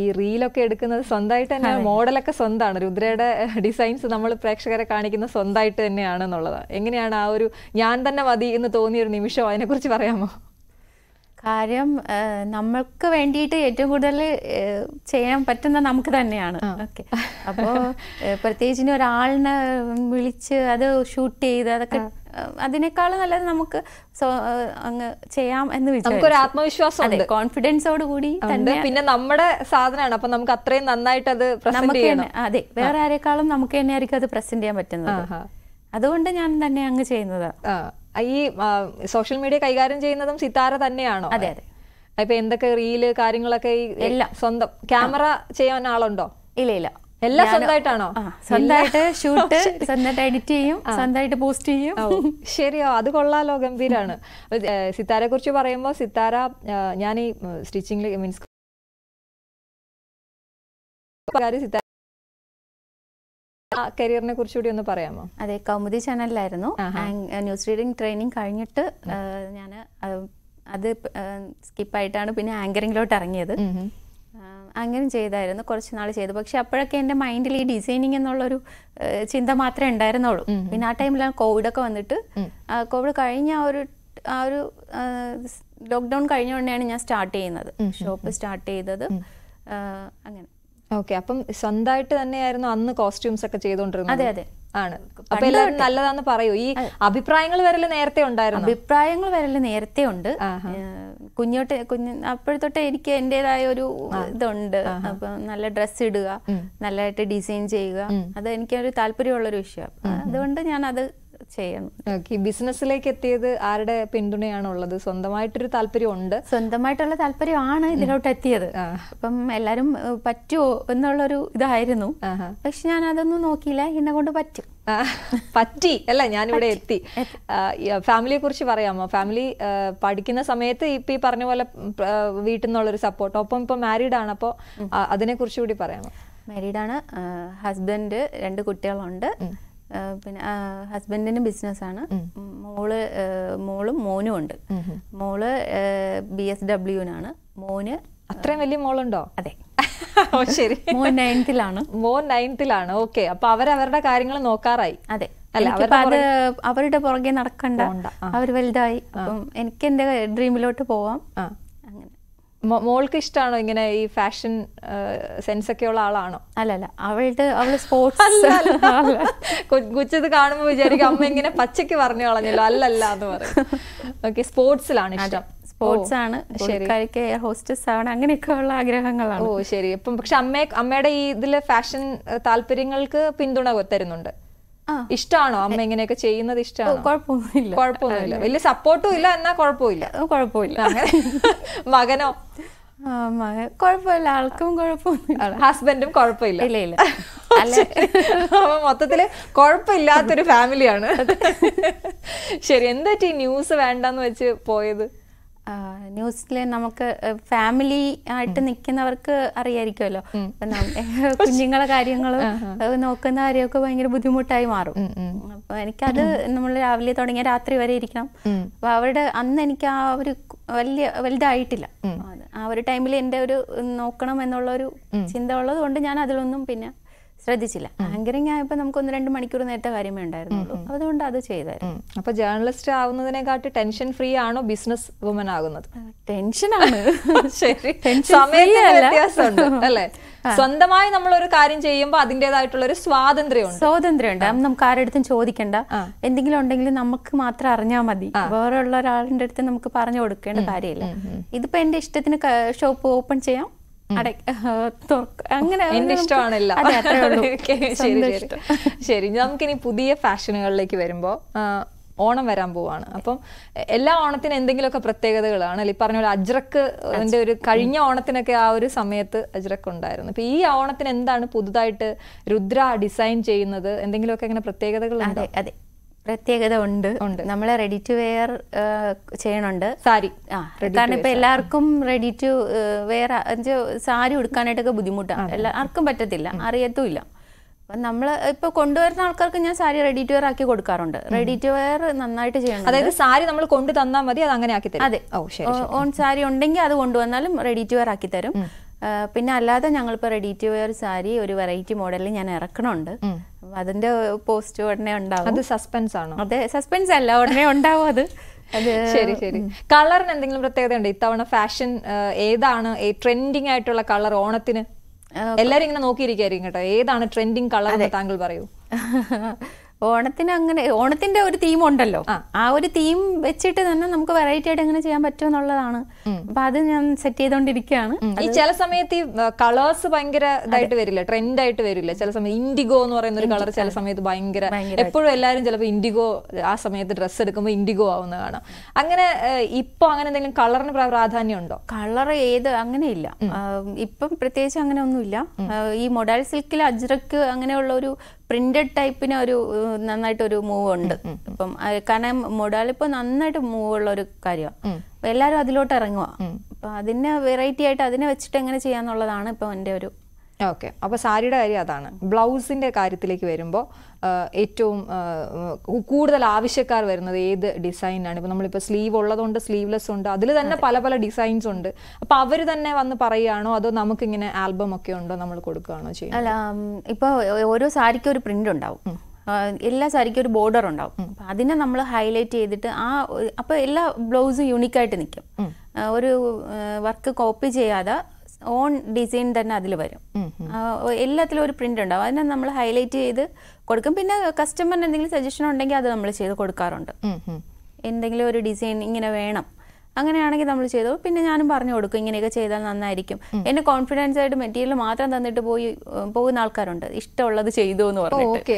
ഈ റീലൊക്കെ എടുക്കുന്നത് സ്വന്തമായിട്ട് തന്നെ മോഡലൊക്കെ സ്വന്തമാണ് രുദ്രയുടെ ഡിസൈൻസ് നമ്മൾ പ്രേക്ഷകരെ കാണിക്കുന്ന സ്വന്തമായിട്ട് തന്നെയാണെന്നുള്ളത് എങ്ങനെയാണ് ആ ഒരു ഞാൻ തന്നെ മതി എന്ന് തോന്നിയൊരു നിമിഷം അതിനെക്കുറിച്ച് പറയാമോ കാര്യം നമ്മൾക്ക് വേണ്ടിയിട്ട് ഏറ്റവും കൂടുതൽ ചെയ്യാൻ പറ്റുന്ന നമുക്ക് തന്നെയാണ് ഓക്കെ അപ്പോൾ പ്രത്യേകിച്ചിന് ഒരാളിനെ വിളിച്ച് അത് ഷൂട്ട് ചെയ്ത് അതൊക്കെ അതിനേക്കാൾ നല്ലത് നമുക്ക് അങ്ങ് ചെയ്യാം എന്ന് വിചാരിക്കും ആത്മവിശ്വാസം കോൺഫിഡൻസോട് കൂടി തന്നെ പിന്നെ നമ്മുടെ സാധനമാണ് അപ്പൊ നമുക്ക് അത്രയും നന്നായിട്ട് അത് നമുക്ക് അതെ വേറെ ആരെക്കാളും നമുക്ക് തന്നെയായിരിക്കും അത് പ്രസന്റ് ചെയ്യാൻ പറ്റുന്നത് അതുകൊണ്ട് ഞാൻ തന്നെ അങ്ങ് ചെയ്യുന്നത് ഈ സോഷ്യൽ മീഡിയ കൈകാര്യം ചെയ്യുന്നതും സിത്താര തന്നെയാണോ അതെ അതെ ഇപ്പൊ എന്തൊക്കെ റീല് കാര്യങ്ങളൊക്കെ എല്ലാം സ്വന്തം ക്യാമറ ചെയ്യാൻ ആളുണ്ടോ ഇല്ല ഇല്ല എല്ലാം സ്വന്തമായിട്ടാണോ സ്വന്തമായിട്ട് ഷൂട്ട് സ്വന്തമായിട്ട് എഡിറ്റ് ചെയ്യും സ്വന്തമായിട്ട് പോസ്റ്റ് ചെയ്യും ശരിയോ അത് കൊള്ളാലോ ഗംഭീരാണ് സിത്താരെ കുറിച്ച് പറയുമ്പോൾ സിത്താര ഞാൻ ഈ സ്റ്റിച്ചിങ്ങില് മീൻസ് സിത്താര കരിയറിനെ കുറിച്ച് കൂടി ഒന്ന് പറയാമോ അതെ കൗമുദി ചാനലിലായിരുന്നു ന്യൂസ് റീഡിംഗ് ട്രെയിനിങ് കഴിഞ്ഞിട്ട് ഞാൻ അത് സ്കിപ്പായിട്ടാണ് പിന്നെ ആങ്കറിങ്ങിലോട്ട് ഇറങ്ങിയത് അങ്ങനെ ചെയ്തായിരുന്നു കുറച്ച് നാൾ ചെയ്തു പക്ഷെ അപ്പോഴൊക്കെ എൻ്റെ മൈൻഡിൽ ഈ ഡിസൈനിങ് എന്നുള്ളൊരു ചിന്ത മാത്രമേ ഉണ്ടായിരുന്നുള്ളൂ പിന്നെ ആ ടൈമിലാണ് കോവിഡൊക്കെ വന്നിട്ട് കോവിഡ് കഴിഞ്ഞ ആ ഒരു ആ ഒരു ലോക്ക്ഡൗൺ കഴിഞ്ഞുകൊണ്ടാണ് ഞാൻ സ്റ്റാർട്ട് ചെയ്യുന്നത് ഷോപ്പ് സ്റ്റാർട്ട് ചെയ്തത് അങ്ങനെ ഓക്കെ അപ്പം സ്വന്തമായിട്ട് തന്നെയായിരുന്നു അന്ന് കോസ്റ്റ്യൂംസ് ഒക്കെ ചെയ്തോണ്ടിരുന്നത് അതെ അതെ ആണ് അപ്പൊ എല്ലാവരും നല്ലതാന്ന് പറയൂ ഈ അഭിപ്രായങ്ങൾ വരല് നേരത്തെ ഉണ്ടായിരുന്നു അഭിപ്രായങ്ങൾ വരല് നേരത്തെ ഉണ്ട് കുഞ്ഞോട്ട് കുഞ്ഞ് അപ്പോഴത്തൊട്ട് എനിക്ക് എന്റേതായ ഒരു ഇതുണ്ട് അപ്പൊ നല്ല ഡ്രസ്സ് ഇടുക നല്ലതായിട്ട് ഡിസൈൻ ചെയ്യുക അത് എനിക്കൊരു താല്പര്യമുള്ളൊരു വിഷയം അതുകൊണ്ട് ഞാൻ അത് ചെയ്യണം ഈ ബിസിനസ്സിലേക്ക് എത്തിയത് ആരുടെ പിന്തുണയാണുള്ളത് സ്വന്തമായിട്ടൊരു താല്പര്യം ഉണ്ട് സ്വന്തമായിട്ടുള്ള താല്പര്യമാണ് ഇതിലോട്ട് എത്തിയത് അപ്പം എല്ലാരും പറ്റുമോ എന്നുള്ളൊരു ഇതായിരുന്നു പക്ഷെ ഞാൻ അതൊന്നും നോക്കിയില്ല എന്നെ കൊണ്ട് പറ്റും പറ്റി അല്ല ഞാനിവിടെ എത്തി ഫാമിലിയെ കുറിച്ച് പറയാമോ ഫാമിലി പഠിക്കുന്ന സമയത്ത് ഇപ്പൊ ഈ പറഞ്ഞ പോലെ വീട്ടിൽ നിന്നുള്ളൊരു സപ്പോർട്ട് ഒപ്പം ഇപ്പൊ മാരീഡ് ആണ് അപ്പോൾ അതിനെ കുറിച്ച് കൂടി പറയാമോ മാരീഡാണ് ഹസ്ബൻഡ് രണ്ട് കുട്ടികളുണ്ട് പിന്നെ ഹസ്ബൻഡിന് ബിസിനസ്സാണ് മോള് മോളും മോനും ഉണ്ട് മോള് ബി എസ് ഡബ്ല്യുനാണ് മോന് അത്രയും വലിയ മോളുണ്ടോ അതെ ശരി മോൻ നയൻത്തിലാണ് മോൻ നയൻത്തിലാണ് ഓക്കെ അപ്പൊ അവരവരുടെ കാര്യങ്ങൾ നോക്കാറായി അതെ അല്ല അത് അവരുടെ പുറകെ നടക്കണ്ട അവർ വലുതായി അപ്പം എനിക്ക് എന്റെ ഡ്രീമിലോട്ട് പോവാം മോൾക്ക് ഇഷ്ടമാണോ ഇങ്ങനെ ഈ ഫാഷൻ സെൻസ് ഒക്കെ ഉള്ള ആളാണോ അല്ലല്ല അവളുടെ അവള് സ്പോർട്സ് കൊച്ചത് കാണുമ്പോൾ വിചാരിക്കും അമ്മ ഇങ്ങനെ പച്ചയ്ക്ക് പറഞ്ഞു കളഞ്ഞല്ലോ അല്ലല്ല എന്ന് പറയും ഓക്കെ സ്പോർട്സിലാണ് ഇഷ്ടം സ്പോർട്സ് ആണ് ശരിക്ക് ഹോസ്റ്റസ് ആണ് അങ്ങനെയൊക്കെ ഉള്ള ആഗ്രഹങ്ങളാണ് ഓ ശരി അപ്പം പക്ഷെ അമ്മയെ അമ്മയുടെ ഈ ഇതിൽ ഫാഷൻ താല്പര്യങ്ങൾക്ക് പിന്തുണ തരുന്നുണ്ട് ഇഷ്ടമാണോ അമ്മ ഇങ്ങനെയൊക്കെ ചെയ്യുന്നത് ഇഷ്ടമാണോ കുഴപ്പമൊന്നുമില്ല കുഴപ്പമൊന്നുമില്ല വലിയ സപ്പോർട്ടും ഇല്ല എന്നാ കുഴപ്പമില്ല കുഴപ്പമില്ല അങ്ങനെ മകനോ മകൻ കുഴപ്പമില്ല ആൾക്കും കുഴപ്പമൊന്നുമില്ല ഹസ്ബൻഡും കുഴപ്പമില്ല ഇല്ല ഇല്ല മൊത്തത്തില് കുഴപ്പമില്ലാത്തൊരു ഫാമിലിയാണ് ശരി എന്താ ഈ ന്യൂസ് വേണ്ടെന്ന് വെച്ച് പോയത് ന്യൂസിലെ നമുക്ക് ഫാമിലി ആയിട്ട് നിൽക്കുന്നവർക്ക് അറിയായിരിക്കുമല്ലോ കുഞ്ഞുങ്ങളെ കാര്യങ്ങളും നോക്കുന്ന കാര്യമൊക്കെ ഭയങ്കര ബുദ്ധിമുട്ടായി മാറും അപ്പൊ എനിക്കത് നമ്മൾ രാവിലെ തുടങ്ങിയ രാത്രി വരെ ഇരിക്കണം അപ്പൊ അവരുടെ അന്ന് എനിക്ക് ആ ഒരു വലിയ വലുതായിട്ടില്ല ആ ഒരു ടൈമിൽ എൻ്റെ ഒരു നോക്കണം എന്നുള്ള ഒരു ചിന്ത ഉള്ളത് കൊണ്ട് ഞാൻ അതിലൊന്നും പിന്നെ ശ്രദ്ധിച്ചില്ല ആങ്കറിങ് ആയപ്പോൾ നമുക്ക് ഒന്ന് രണ്ട് മണിക്കൂർ നേരത്തെ കാര്യമേ ഉണ്ടായിരുന്നുള്ളൂ അതുകൊണ്ട് അത് ചെയ്തായിരുന്നു അപ്പൊ ജേർണലിസ്റ്റ് ആവുന്നതിനെക്കാട്ടി ടെൻഷൻ ഫ്രീ ആണോ ബിസിനസ് വുമൻ ആകുന്നത് ടെൻഷനാണ് ശരി വ്യത്യാസമുണ്ട് അല്ലേ സ്വന്തമായി നമ്മൾ ഒരു കാര്യം ചെയ്യുമ്പോൾ അതിൻ്റെതായിട്ടുള്ള ഒരു സ്വാതന്ത്ര്യമുണ്ട് സ്വാതന്ത്ര്യമുണ്ട് നമുക്ക് ആരെടുത്തും ചോദിക്കണ്ട എന്തെങ്കിലും ഉണ്ടെങ്കിൽ നമുക്ക് മാത്രം അറിഞ്ഞാൽ മതി വേറെ ഉള്ള ഒരാളുടെ അടുത്ത് നമുക്ക് പറഞ്ഞു കൊടുക്കേണ്ട കാര്യമില്ല ഇതിപ്പോ എന്റെ ഇഷ്ടത്തിന് ഷോപ്പ് ഓപ്പൺ ചെയ്യാം എന്റെ ഇഷ്ടമാണല്ലോ ശരി ശരി നമുക്കിനി പുതിയ ഫാഷനുകളിലേക്ക് വരുമ്പോൾ ഓണം വരാൻ പോവാണ് അപ്പം എല്ലാ ഓണത്തിന് എന്തെങ്കിലുമൊക്കെ പ്രത്യേകതകളാണ് അല്ലെ പറഞ്ഞ പോലെ അജ്രക്ക് ഒരു കഴിഞ്ഞ ഓണത്തിനൊക്കെ ആ ഒരു സമയത്ത് അജ്രക്ക് ഉണ്ടായിരുന്നു അപ്പൊ ഈ ഓണത്തിന് എന്താണ് പുതുതായിട്ട് രുദ്ര ഡിസൈൻ ചെയ്യുന്നത് എന്തെങ്കിലുമൊക്കെ അങ്ങനെ അതെ അതെ പ്രത്യേകത ഉണ്ട് നമ്മൾ റെഡി ടു വെയർ ചെയ്യണുണ്ട് സാരി ആ കാരണം ഇപ്പൊ എല്ലാവർക്കും റെഡി ടു വെയർ സാരി ഉടുക്കാനായിട്ടൊക്കെ ബുദ്ധിമുട്ടാണ് എല്ലാ ആർക്കും പറ്റത്തില്ല അറിയത്തുമില്ല അപ്പം നമ്മൾ ഇപ്പൊ കൊണ്ടുവരുന്ന ആൾക്കാർക്ക് ഞാൻ സാരി റെഡി ടു വെയർ ആക്കി കൊടുക്കാറുണ്ട് റെഡി ടു വെയർ നന്നായിട്ട് ചെയ്യണം അതായത് സാരി നമ്മൾ കൊണ്ടു തന്നാൽ മതി അത് അങ്ങനെ ആക്കി തരും അതെ ഓൺ സാരി ഉണ്ടെങ്കിൽ അത് കൊണ്ടുവന്നാലും റെഡി ടു വെയർ ആക്കി തരും പിന്നെ അല്ലാതെ ഞങ്ങളിപ്പോൾ റെഡി ടു വെയർ സാരി ഒരു വെറൈറ്റി മോഡലിൽ ഞാൻ ഇറക്കണുണ്ട് അതിന്റെ പോസ്റ്റ് ഉടനെ ഉണ്ടാവും അത് സസ്പെൻസ് ആണോ അതെ സസ്പെൻസ് അല്ല ഉടനെ ഉണ്ടാവും അത് ശരി ശരി കളറിന് എന്തെങ്കിലും പ്രത്യേകത ഉണ്ട് ഇത്തവണ ഫാഷൻ ഏതാണ് ട്രെൻഡിങ് ആയിട്ടുള്ള കളർ ഓണത്തിന് എല്ലാരും ഇങ്ങനെ നോക്കിയിരിക്കായിരിക്കും കേട്ടോ ഏതാണ് ട്രെൻഡിങ് കളർ താങ്കൾ പറയൂ ഓണത്തിന് അങ്ങനെ ഓണത്തിന്റെ ഒരു തീം ഉണ്ടല്ലോ ആ ഒരു തീം വെച്ചിട്ട് തന്നെ നമുക്ക് വെറൈറ്റി ആയിട്ട് എങ്ങനെ ചെയ്യാൻ പറ്റും എന്നുള്ളതാണ് അപ്പൊ അത് ഞാൻ സെറ്റ് ചെയ്തോണ്ടിരിക്കുകയാണ് ഈ ചില സമയത്ത് ഈ കളേഴ്സ് ഭയങ്കര ഇതായിട്ട് വരില്ല ട്രെൻഡ് ആയിട്ട് വരില്ല ചില സമയത്ത് ഇൻഡിഗോ എന്ന് പറയുന്ന ഒരു കളർ ചില സമയത്ത് ഭയങ്കര എപ്പോഴും എല്ലാവരും ചിലപ്പോൾ ഇൻഡിഗോ ആ സമയത്ത് ഡ്രസ്സ് എടുക്കുമ്പോൾ ഇൻഡിഗോ ആവുന്ന കാണാം അങ്ങനെ ഇപ്പൊ അങ്ങനെ എന്തെങ്കിലും കളറിന് പ്രാധാന്യം ഉണ്ടോ കളർ ഏത് അങ്ങനെയില്ല ഇപ്പം പ്രത്യേകിച്ച് അങ്ങനെ ഒന്നുമില്ല ഈ മൊഡൽ സിൽക്കിൽ അജ്രക്ക് അങ്ങനെയുള്ള ഒരു പ്രിന്റഡ് ടൈപ്പിന് ഒരു നന്നായിട്ടൊരു മൂവ് ഉണ്ട് ഇപ്പം കാരണം മൊഡാൾ ഇപ്പൊ നന്നായിട്ട് മൂവ് ഉള്ള ഒരു കാര്യമാണ് എല്ലാരും അതിലോട്ട് ഇറങ്ങുക അപ്പൊ അതിനെ വെറൈറ്റി ആയിട്ട് അതിനെ വെച്ചിട്ട് എങ്ങനെ ചെയ്യാന്നുള്ളതാണ് ഇപ്പൊ എന്റെ ഒരു ഓക്കെ അപ്പോൾ സാരിയുടെ കാര്യം അതാണ് ബ്ലൗസിൻ്റെ കാര്യത്തിലേക്ക് വരുമ്പോൾ ഏറ്റവും കൂടുതൽ ആവശ്യക്കാർ വരുന്നത് ഏത് ഡിസൈനാണ് ഇപ്പോൾ നമ്മളിപ്പോൾ സ്ലീവ് ഉള്ളതുണ്ട് സ്ലീവ്ലെസ് ഉണ്ട് അതിൽ തന്നെ പല പല ഡിസൈൻസ് ഉണ്ട് അപ്പോൾ അവർ തന്നെ വന്ന് പറയുകയാണോ അതോ നമുക്കിങ്ങനെ ആൽബം ഒക്കെ ഉണ്ടോ നമ്മൾ കൊടുക്കുകയാണോ ചെയ്യുന്നത് അല്ല ഇപ്പോൾ ഓരോ സാരിക്കും ഒരു പ്രിന്റ് ഉണ്ടാവും എല്ലാ സാരിക്കും ഒരു ബോർഡർ ഉണ്ടാവും അപ്പം അതിനെ നമ്മൾ ഹൈലൈറ്റ് ചെയ്തിട്ട് ആ അപ്പോൾ എല്ലാ ബ്ലൗസും യൂണിക്കായിട്ട് നിൽക്കും ഒരു വർക്ക് കോപ്പി ചെയ്യാതെ ഓൺ ഡിസൈൻ തന്നെ അതിൽ വരും എല്ലാത്തിലും ഒരു പ്രിന്റ് ഉണ്ടാവും അതിനെ നമ്മൾ ഹൈലൈറ്റ് ചെയ്ത് കൊടുക്കും പിന്നെ കസ്റ്റമറിന് എന്തെങ്കിലും സജഷൻ ഉണ്ടെങ്കിൽ അത് നമ്മൾ ചെയ്ത് കൊടുക്കാറുണ്ട് എന്തെങ്കിലും ഒരു ഡിസൈൻ ഇങ്ങനെ വേണം അങ്ങനെയാണെങ്കിൽ നമ്മൾ ചെയ്തു പിന്നെ ഞാനും പറഞ്ഞു കൊടുക്കും ഇങ്ങനെയൊക്കെ ചെയ്താൽ നന്നായിരിക്കും എന്നെ കോൺഫിഡൻസ് ആയിട്ട് മെറ്റീരിയൽ മാത്രം തന്നിട്ട് പോയി പോകുന്ന ആൾക്കാരുണ്ട് ഇഷ്ടമുള്ളത് ചെയ്തു എന്ന് പറഞ്ഞിട്ട്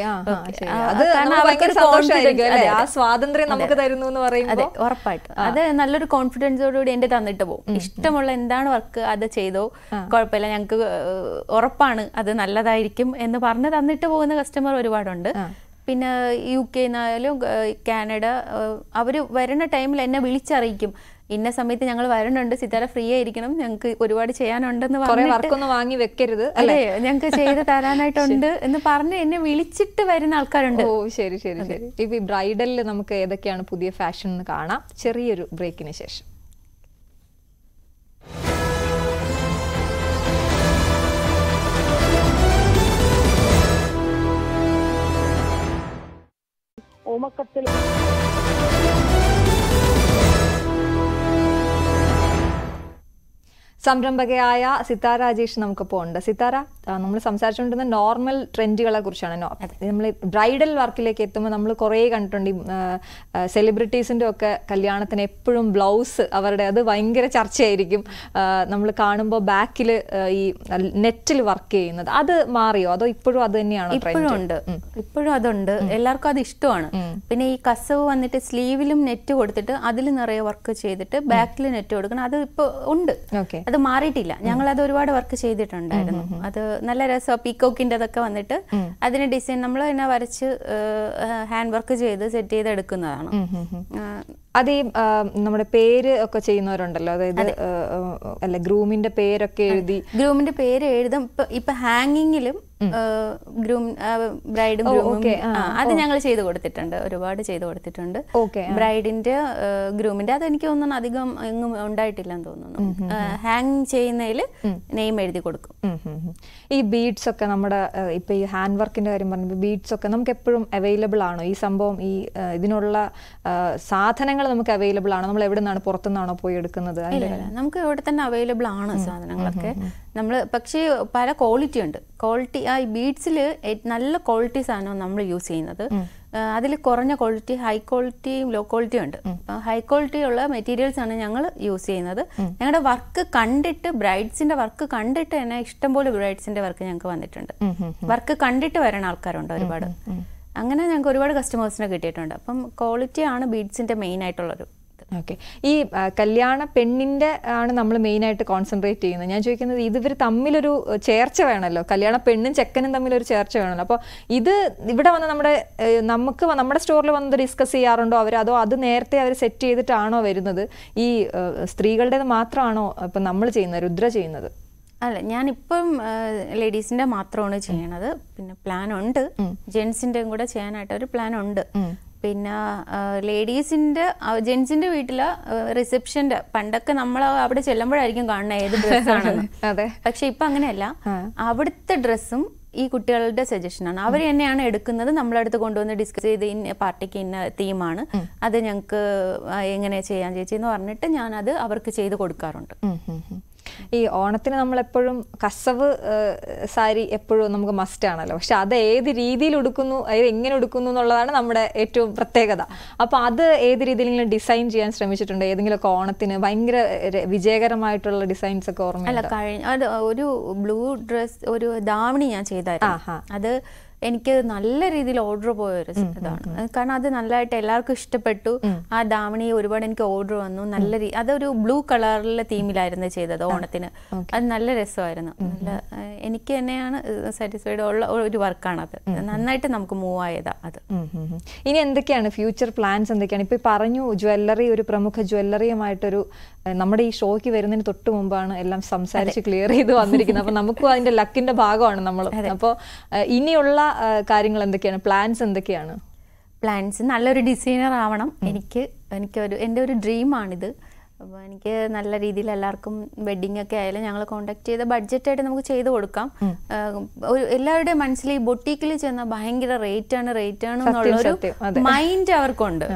അത് നല്ലൊരു കോൺഫിഡൻസോടുകൂടി എന്റെ തന്നിട്ട് പോകും ഇഷ്ടമുള്ള എന്താണ് വർക്ക് അത് ചെയ്തോ കുഴപ്പമില്ല ഞങ്ങൾക്ക് ഉറപ്പാണ് അത് നല്ലതായിരിക്കും എന്ന് പറഞ്ഞ് തന്നിട്ട് പോകുന്ന കസ്റ്റമർ ഒരുപാടുണ്ട് പിന്നെ യു കെന്നായാലും കാനഡ അവര് വരുന്ന ടൈമിൽ എന്നെ വിളിച്ചറിയിക്കും ഇന്ന സമയത്ത് ഞങ്ങൾ വരുന്നുണ്ട് സിത്താര ഫ്രീ ആയിരിക്കണം ഞങ്ങൾക്ക് ഒരുപാട് ചെയ്യാനുണ്ടെന്ന് പറഞ്ഞു വാങ്ങി വെക്കരുത് അല്ലേ ഞങ്ങൾക്ക് ചെയ്ത് തരാനായിട്ടുണ്ട് എന്ന് പറഞ്ഞ് എന്നെ വിളിച്ചിട്ട് വരുന്ന ആൾക്കാരുണ്ട് ഓ ശരി ശരി ശരി ഇപ്പൊ ഈ ബ്രൈഡലിൽ നമുക്ക് ഏതൊക്കെയാണ് പുതിയ ഫാഷൻ എന്ന് കാണാം ചെറിയൊരു ബ്രേക്കിന് ശേഷം ഓമക്കത്തിൽ സംരംഭകയായ സിത്താര അജീഷ് നമുക്കിപ്പോൾ ഉണ്ട് സിത്താര നമ്മൾ സംസാരിച്ചുകൊണ്ടിരുന്ന നോർമൽ ട്രെൻഡുകളെ കുറിച്ചാണ് നമ്മൾ ബ്രൈഡൽ വർക്കിലേക്ക് എത്തുമ്പോൾ നമ്മൾ കുറേ കണ്ടിട്ടുണ്ട് സെലിബ്രിറ്റീസിന്റെ സെലിബ്രിറ്റീസിൻ്റെ ഒക്കെ കല്യാണത്തിന് എപ്പോഴും ബ്ലൗസ് അവരുടെ അത് ഭയങ്കര ചർച്ചയായിരിക്കും നമ്മൾ കാണുമ്പോൾ ബാക്കിൽ ഈ നെറ്റിൽ വർക്ക് ചെയ്യുന്നത് അത് മാറിയോ അതോ ഇപ്പോഴും അത് തന്നെയാണോ ഇപ്പോഴും ഉണ്ട് ഇപ്പോഴും അതുണ്ട് എല്ലാവർക്കും അത് ഇഷ്ടമാണ് പിന്നെ ഈ കസവ് വന്നിട്ട് സ്ലീവിലും നെറ്റ് കൊടുത്തിട്ട് അതിൽ നിറയെ വർക്ക് ചെയ്തിട്ട് ബാക്കിൽ നെറ്റ് കൊടുക്കണം അത് ഇപ്പോൾ ഉണ്ട് അത് മാറിയിട്ടില്ല ഞങ്ങൾ അത് ഒരുപാട് വർക്ക് ചെയ്തിട്ടുണ്ടായിരുന്നു അത് നല്ല രസം രസമാണ് അതൊക്കെ വന്നിട്ട് അതിന് ഡിസൈൻ നമ്മൾ തന്നെ വരച്ച് ഹാൻഡ് വർക്ക് ചെയ്ത് സെറ്റ് ചെയ്ത് എടുക്കുന്നതാണ് ഈ നമ്മുടെ പേര് ഒക്കെ ചെയ്യുന്നവരുണ്ടല്ലോ അതായത് അല്ല ഗ്രൂമിന്റെ പേരൊക്കെ എഴുതി ഗ്രൂമിന്റെ പേര് എഴുതും ഇപ്പൊ ഹാങ്ങിങ്ങിലും ഗ്രൂം ബ്രൈഡും അത് ഞങ്ങൾ ചെയ്തു കൊടുത്തിട്ടുണ്ട് ഒരുപാട് ചെയ്തു കൊടുത്തിട്ടുണ്ട് ബ്രൈഡിന്റെ ഗ്രൂമിന്റെ അത് എനിക്ക് തോന്നുന്നു അധികം എങ്ങും ഉണ്ടായിട്ടില്ലെന്ന് തോന്നുന്നു ഹാങ് ചെയ്യുന്നതിൽ നെയിം എഴുതി കൊടുക്കും ഈ ബീഡ്സ് ഒക്കെ നമ്മുടെ ഇപ്പൊ ഈ ഹാൻഡ് വർക്കിന്റെ കാര്യം പറഞ്ഞപ്പോൾ ബീഡ്സ് ഒക്കെ നമുക്ക് എപ്പോഴും അവൈലബിൾ ആണോ ഈ സംഭവം ഈ ഇതിനുള്ള സാധനങ്ങൾ സാധനങ്ങൾ നമുക്ക് അവൈലബിൾ ആണ് നമ്മൾ എവിടെ നിന്നാണ് പുറത്തുനിന്നാണോ പോയി എടുക്കുന്നത് നമുക്ക് ഇവിടെ തന്നെ അവൈലബിൾ ആണ് സാധനങ്ങളൊക്കെ നമ്മൾ പക്ഷേ പല ക്വാളിറ്റി ഉണ്ട് ക്വാളിറ്റി ആ ബീഡ്സിൽ നല്ല ക്വാളിറ്റി സാധനമാണ് നമ്മൾ യൂസ് ചെയ്യുന്നത് അതിൽ കുറഞ്ഞ ക്വാളിറ്റി ഹൈ ക്വാളിറ്റിയും ലോ ക്വാളിറ്റിയും ഉണ്ട് ഹൈ ക്വാളിറ്റി ഉള്ള മെറ്റീരിയൽസ് ആണ് ഞങ്ങൾ യൂസ് ചെയ്യുന്നത് ഞങ്ങളുടെ വർക്ക് കണ്ടിട്ട് ബ്രൈഡ്സിന്റെ വർക്ക് കണ്ടിട്ട് തന്നെ ഇഷ്ടംപോലെ ബ്രൈഡ്സിന്റെ വർക്ക് ഞങ്ങൾക്ക് വന്നിട്ടുണ്ട് വർക്ക് കണ്ടിട്ട് വരുന്ന ആൾക്കാരുണ്ട് ഒരുപാട് അങ്ങനെ ഞങ്ങൾക്ക് ഒരുപാട് കസ്റ്റമേഴ്സിനെ കിട്ടിയിട്ടുണ്ട് അപ്പം ക്വാളിറ്റി ആണ് ബീഡ്സിൻ്റെ മെയിൻ ആയിട്ടുള്ളൊരു ഓക്കെ ഈ കല്യാണ പെണ്ണിൻ്റെ ആണ് നമ്മൾ മെയിനായിട്ട് കോൺസെൻട്രേറ്റ് ചെയ്യുന്നത് ഞാൻ ചോദിക്കുന്നത് ഇത് ഇവർ തമ്മിലൊരു ചേർച്ച വേണമല്ലോ കല്യാണ പെണ്ണും ചെക്കനും തമ്മിലൊരു ചേർച്ച വേണമല്ലോ അപ്പോൾ ഇത് ഇവിടെ വന്ന് നമ്മുടെ നമുക്ക് നമ്മുടെ സ്റ്റോറിൽ വന്ന് ഡിസ്കസ് ചെയ്യാറുണ്ടോ അവർ അതോ അത് നേരത്തെ അവർ സെറ്റ് ചെയ്തിട്ടാണോ വരുന്നത് ഈ സ്ത്രീകളുടേത് മാത്രമാണോ ഇപ്പം നമ്മൾ ചെയ്യുന്നത് രുദ്ര ചെയ്യുന്നത് അല്ല ഞാനിപ്പം ലേഡീസിന്റെ മാത്രമാണ് ചെയ്യണത് പിന്നെ പ്ലാൻ ഉണ്ട് ജെൻസിന്റെയും കൂടെ ചെയ്യാനായിട്ട് ഒരു പ്ലാൻ ഉണ്ട് പിന്നെ ലേഡീസിന്റെ ജെൻസിന്റെ വീട്ടില് റിസപ്ഷന്റെ പണ്ടൊക്കെ നമ്മൾ അവിടെ ചെല്ലുമ്പോഴായിരിക്കും കാണുന്ന ഏത് ഡ്രസ്സാണെന്ന് പക്ഷെ ഇപ്പൊ അങ്ങനെയല്ല അവിടുത്തെ ഡ്രസ്സും ഈ കുട്ടികളുടെ സജഷനാണ് അവർ തന്നെയാണ് എടുക്കുന്നത് നമ്മളടുത്ത് കൊണ്ടുവന്ന് ഡിസ്കസ് ചെയ്ത് ഇന്ന പാർട്ടിക്ക് ഇന്ന തീമാണ് അത് ഞങ്ങൾക്ക് എങ്ങനെ ചെയ്യാൻ ചേച്ചി എന്ന് പറഞ്ഞിട്ട് ഞാൻ അത് അവർക്ക് ചെയ്ത് കൊടുക്കാറുണ്ട് ഈ ഓണത്തിന് നമ്മൾ എപ്പോഴും കസവ് സാരി എപ്പോഴും നമുക്ക് മസ്റ്റ് ആണല്ലോ പക്ഷെ അത് ഏത് രീതിയിൽ ഉടുക്കുന്നു അത് എങ്ങനെ ഉടുക്കുന്നു എന്നുള്ളതാണ് നമ്മുടെ ഏറ്റവും പ്രത്യേകത അപ്പോൾ അത് ഏത് രീതിയിലെങ്കിലും ഡിസൈൻ ചെയ്യാൻ ശ്രമിച്ചിട്ടുണ്ട് ഏതെങ്കിലുമൊക്കെ ഓണത്തിന് ഭയങ്കര വിജയകരമായിട്ടുള്ള ഡിസൈൻസ് ഒക്കെ ഓർമ്മ അല്ല കഴിഞ്ഞ ഒരു ബ്ലൂ ഡ്രസ് ഒരു ദാവണി ഞാൻ ചെയ്തായിരുന്നു അത് എനിക്ക് നല്ല രീതിയിൽ ഓർഡർ പോയ ഒരു ഇതാണ് കാരണം അത് നല്ലതായിട്ട് എല്ലാവർക്കും ഇഷ്ടപ്പെട്ടു ആ ദാവണി ഒരുപാട് എനിക്ക് ഓർഡർ വന്നു നല്ല രീതി അതൊരു ബ്ലൂ കളറിലെ തീമിലായിരുന്നു ചെയ്തത് ഓണത്തിന് അത് നല്ല രസമായിരുന്നു നല്ല എനിക്ക് തന്നെയാണ് സാറ്റിസ്ഫൈഡ് ഉള്ള ഒരു വർക്കാണത് നന്നായിട്ട് നമുക്ക് മൂവ് ആയതാ അത് ഇനി എന്തൊക്കെയാണ് ഫ്യൂച്ചർ പ്ലാൻസ് എന്തൊക്കെയാണ് ഇപ്പൊ പറഞ്ഞു ജ്വല്ലറി ഒരു പ്രമുഖ ജ്വല്ലറിയുമായിട്ടൊരു നമ്മുടെ ഈ ഷോയ്ക്ക് വരുന്നതിന് തൊട്ട് മുമ്പാണ് എല്ലാം സംസാരിച്ച് ക്ലിയർ ചെയ്ത് വന്നിരിക്കുന്നത് അപ്പൊ നമുക്കും അതിന്റെ ലക്കിന്റെ ഭാഗമാണ് നമ്മൾ അപ്പോൾ ഇനിയുള്ള കാര്യങ്ങൾ എന്തൊക്കെയാണ് പ്ലാൻസ് എന്തൊക്കെയാണ് പ്ലാൻസ് നല്ലൊരു ഡിസൈനർ ആവണം എനിക്ക് എനിക്കൊരു എൻ്റെ ഒരു ഡ്രീമാണിത് അപ്പോൾ എനിക്ക് നല്ല രീതിയിൽ എല്ലാവർക്കും വെഡ്ഡിംഗ് ഒക്കെ ആയാലും ഞങ്ങൾ കോൺടാക്ട് ചെയ്ത ബഡ്ജറ്റായിട്ട് നമുക്ക് ചെയ്ത് കൊടുക്കാം ഒരു എല്ലാവരുടെയും മനസ്സിൽ ഈ ബൊട്ടീക്കിൽ ചെന്നാൽ ഭയങ്കര റേറ്റ് ആണ് റേറ്റ് ആണ് എന്നുള്ളൊരു മൈൻഡ് അവർക്കുണ്ട്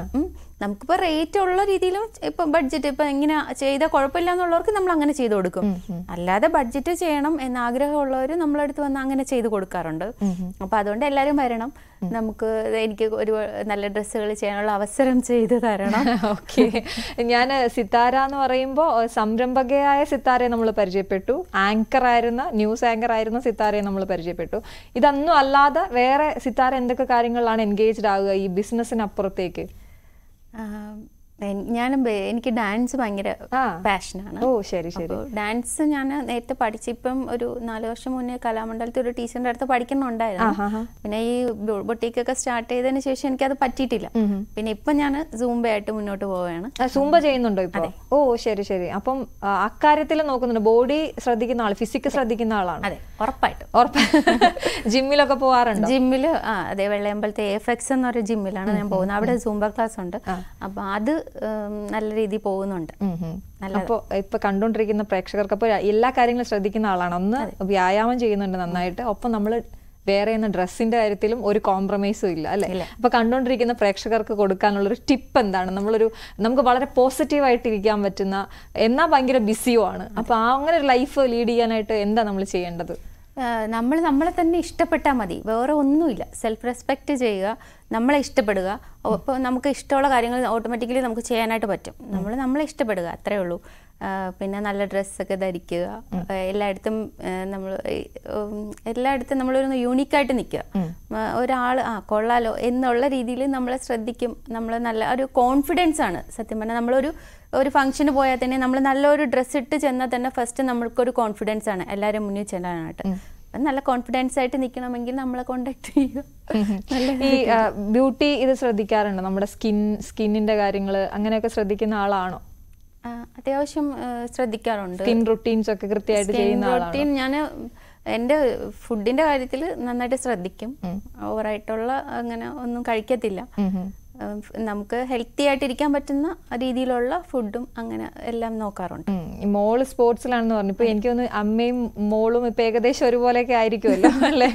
നമുക്കിപ്പോ റേറ്റ് ഉള്ള രീതിയിലും ഇപ്പൊ ബഡ്ജറ്റ് ഇപ്പൊ ഇങ്ങനെ ചെയ്താൽ കുഴപ്പമില്ല എന്നുള്ളവർക്ക് നമ്മൾ അങ്ങനെ ചെയ്തു കൊടുക്കും അല്ലാതെ ബഡ്ജറ്റ് ചെയ്യണം എന്ന ആഗ്രഹമുള്ളവർ നമ്മളടുത്ത് വന്ന് അങ്ങനെ ചെയ്തു കൊടുക്കാറുണ്ട് അപ്പൊ അതുകൊണ്ട് എല്ലാരും വരണം നമുക്ക് എനിക്ക് ഒരു നല്ല ഡ്രസ്സുകൾ ചെയ്യാനുള്ള അവസരം ചെയ്തു തരണം ഓക്കെ ഞാൻ സിത്താര എന്ന് പറയുമ്പോൾ സംരംഭകയായ സിത്താരയെ നമ്മൾ പരിചയപ്പെട്ടു ആങ്കർ ആയിരുന്ന ന്യൂസ് ആങ്കർ ആയിരുന്ന സിത്താരയെ നമ്മൾ പരിചയപ്പെട്ടു ഇതൊന്നും അല്ലാതെ വേറെ സിത്താര എന്തൊക്കെ കാര്യങ്ങളിലാണ് എൻഗേജ്ഡ് ആകുക ഈ ബിസിനസ്സിനപ്പുറത്തേക്ക് Um, ഞാൻ എനിക്ക് ഡാൻസ് ഭയങ്കര പാഷനാണ് ഓ ശരി ശരി ഡാൻസ് ഞാൻ നേരത്തെ പഠിച്ചു ഇപ്പം ഒരു നാല് വർഷം മുന്നേ കലാമണ്ഡലത്തിൽ ഒരു ടീച്ചറിന്റെ അടുത്ത് പഠിക്കുന്നുണ്ടായിരുന്നു പിന്നെ ഈ ബൊട്ടീക്ക് ഒക്കെ സ്റ്റാർട്ട് ചെയ്തതിന് ശേഷം എനിക്ക് അത് പറ്റിയിട്ടില്ല പിന്നെ ഇപ്പൊ ഞാൻ സൂംബ ആയിട്ട് മുന്നോട്ട് പോവുകയാണ് സൂംബ ചെയ്യുന്നുണ്ടോ ഇപ്പൊ ഓ ശരി ശരി അപ്പം അക്കാര്യത്തിൽ നോക്കുന്നുണ്ട് ബോഡി ശ്രദ്ധിക്കുന്ന ആൾ ഫിസിക്ക് ശ്രദ്ധിക്കുന്ന ആളാണ് അതെ ഉറപ്പായിട്ട് ജിമ്മിലൊക്കെ പോവാറുണ്ട് ജിമ്മില് ആ അതെ വെള്ളയമ്പലത്തെ എഫ് എക്സ് എന്ന് എന്നൊരു ജിമ്മിലാണ് ഞാൻ പോകുന്നത് അവിടെ സൂംബ ക്ലാസ് ഉണ്ട് അപ്പൊ അത് നല്ല രീതിയിൽ പോകുന്നുണ്ട് അപ്പോൾ ഇപ്പൊ കണ്ടുകൊണ്ടിരിക്കുന്ന പ്രേക്ഷകർക്ക് അപ്പോൾ എല്ലാ കാര്യങ്ങളും ശ്രദ്ധിക്കുന്ന ആളാണ് ഒന്ന് വ്യായാമം ചെയ്യുന്നുണ്ട് നന്നായിട്ട് ഒപ്പം നമ്മൾ വേറെ എന്ന ഡ്രസ്സിന്റെ കാര്യത്തിലും ഒരു കോംപ്രമൈസും ഇല്ല അല്ലെ അപ്പൊ കണ്ടുകൊണ്ടിരിക്കുന്ന പ്രേക്ഷകർക്ക് കൊടുക്കാനുള്ള ഒരു ടിപ്പ് എന്താണ് നമ്മളൊരു നമുക്ക് വളരെ പോസിറ്റീവായിട്ട് ഇരിക്കാൻ പറ്റുന്ന എന്നാ ഭയങ്കര ബിസിയോ ആണ് അപ്പൊ അങ്ങനെ ഒരു ലൈഫ് ലീഡ് ചെയ്യാനായിട്ട് എന്താ നമ്മൾ ചെയ്യേണ്ടത് നമ്മൾ നമ്മളെ തന്നെ ഇഷ്ടപ്പെട്ടാൽ മതി വേറെ ഒന്നുമില്ല സെൽഫ് റെസ്പെക്റ്റ് ചെയ്യുക നമ്മളെ ഇഷ്ടപ്പെടുക അപ്പോൾ നമുക്ക് ഇഷ്ടമുള്ള കാര്യങ്ങൾ ഓട്ടോമാറ്റിക്കലി നമുക്ക് ചെയ്യാനായിട്ട് പറ്റും നമ്മൾ നമ്മളെ ഇഷ്ടപ്പെടുക അത്രേ ഉള്ളൂ പിന്നെ നല്ല ഡ്രസ്സൊക്കെ ധരിക്കുക എല്ലായിടത്തും നമ്മൾ എല്ലായിടത്തും നമ്മളൊരു യൂണിക്കായിട്ട് നിൽക്കുക ഒരാൾ ആ കൊള്ളാലോ എന്നുള്ള രീതിയിൽ നമ്മളെ ശ്രദ്ധിക്കും നമ്മൾ നല്ല ഒരു കോൺഫിഡൻസ് ആണ് സത്യം പറഞ്ഞാൽ നമ്മളൊരു ഒരു ഫംഗ്ഷന് പോയാൽ തന്നെ നമ്മൾ നല്ലൊരു ഡ്രസ്സ് ഇട്ട് ചെന്നാൽ തന്നെ ഫസ്റ്റ് നമ്മൾക്കൊരു കോൺഫിഡൻസ് ആണ് എല്ലാവരും മുന്നിൽ ചെല്ലാനായിട്ട് നല്ല കോൺഫിഡൻസ് ആയിട്ട് നിൽക്കണമെങ്കിൽ നമ്മളെ കോണ്ടാക്ട് ചെയ്യുക ഈ ബ്യൂട്ടി ഇത് ശ്രദ്ധിക്കാറുണ്ടോ നമ്മുടെ സ്കിൻ സ്കിന്നിന്റെ കാര്യങ്ങൾ അങ്ങനെയൊക്കെ ശ്രദ്ധിക്കുന്ന ആളാണോ അത്യാവശ്യം ശ്രദ്ധിക്കാറുണ്ട് സ്കിൻ റൂട്ടീൻസ് ഒക്കെ കൃത്യമായിട്ട് ചെയ്യുന്ന റൊട്ടീൻ ഞാൻ എൻ്റെ ഫുഡിന്റെ കാര്യത്തിൽ നന്നായിട്ട് ശ്രദ്ധിക്കും ഓവറായിട്ടുള്ള അങ്ങനെ ഒന്നും കഴിക്കത്തില്ല നമുക്ക് ഹെൽത്തി ആയിട്ടിരിക്കാൻ പറ്റുന്ന രീതിയിലുള്ള ഫുഡും അങ്ങനെ എല്ലാം നോക്കാറുണ്ട് മോള് സ്പോർട്സിലാണെന്ന് പറഞ്ഞു ഇപ്പൊ എനിക്ക് തോന്നുന്നു അമ്മയും മോളും ഇപ്പൊ ഏകദേശം ഒരുപോലെയൊക്കെ ആയിരിക്കുമല്ലോ അല്ലേ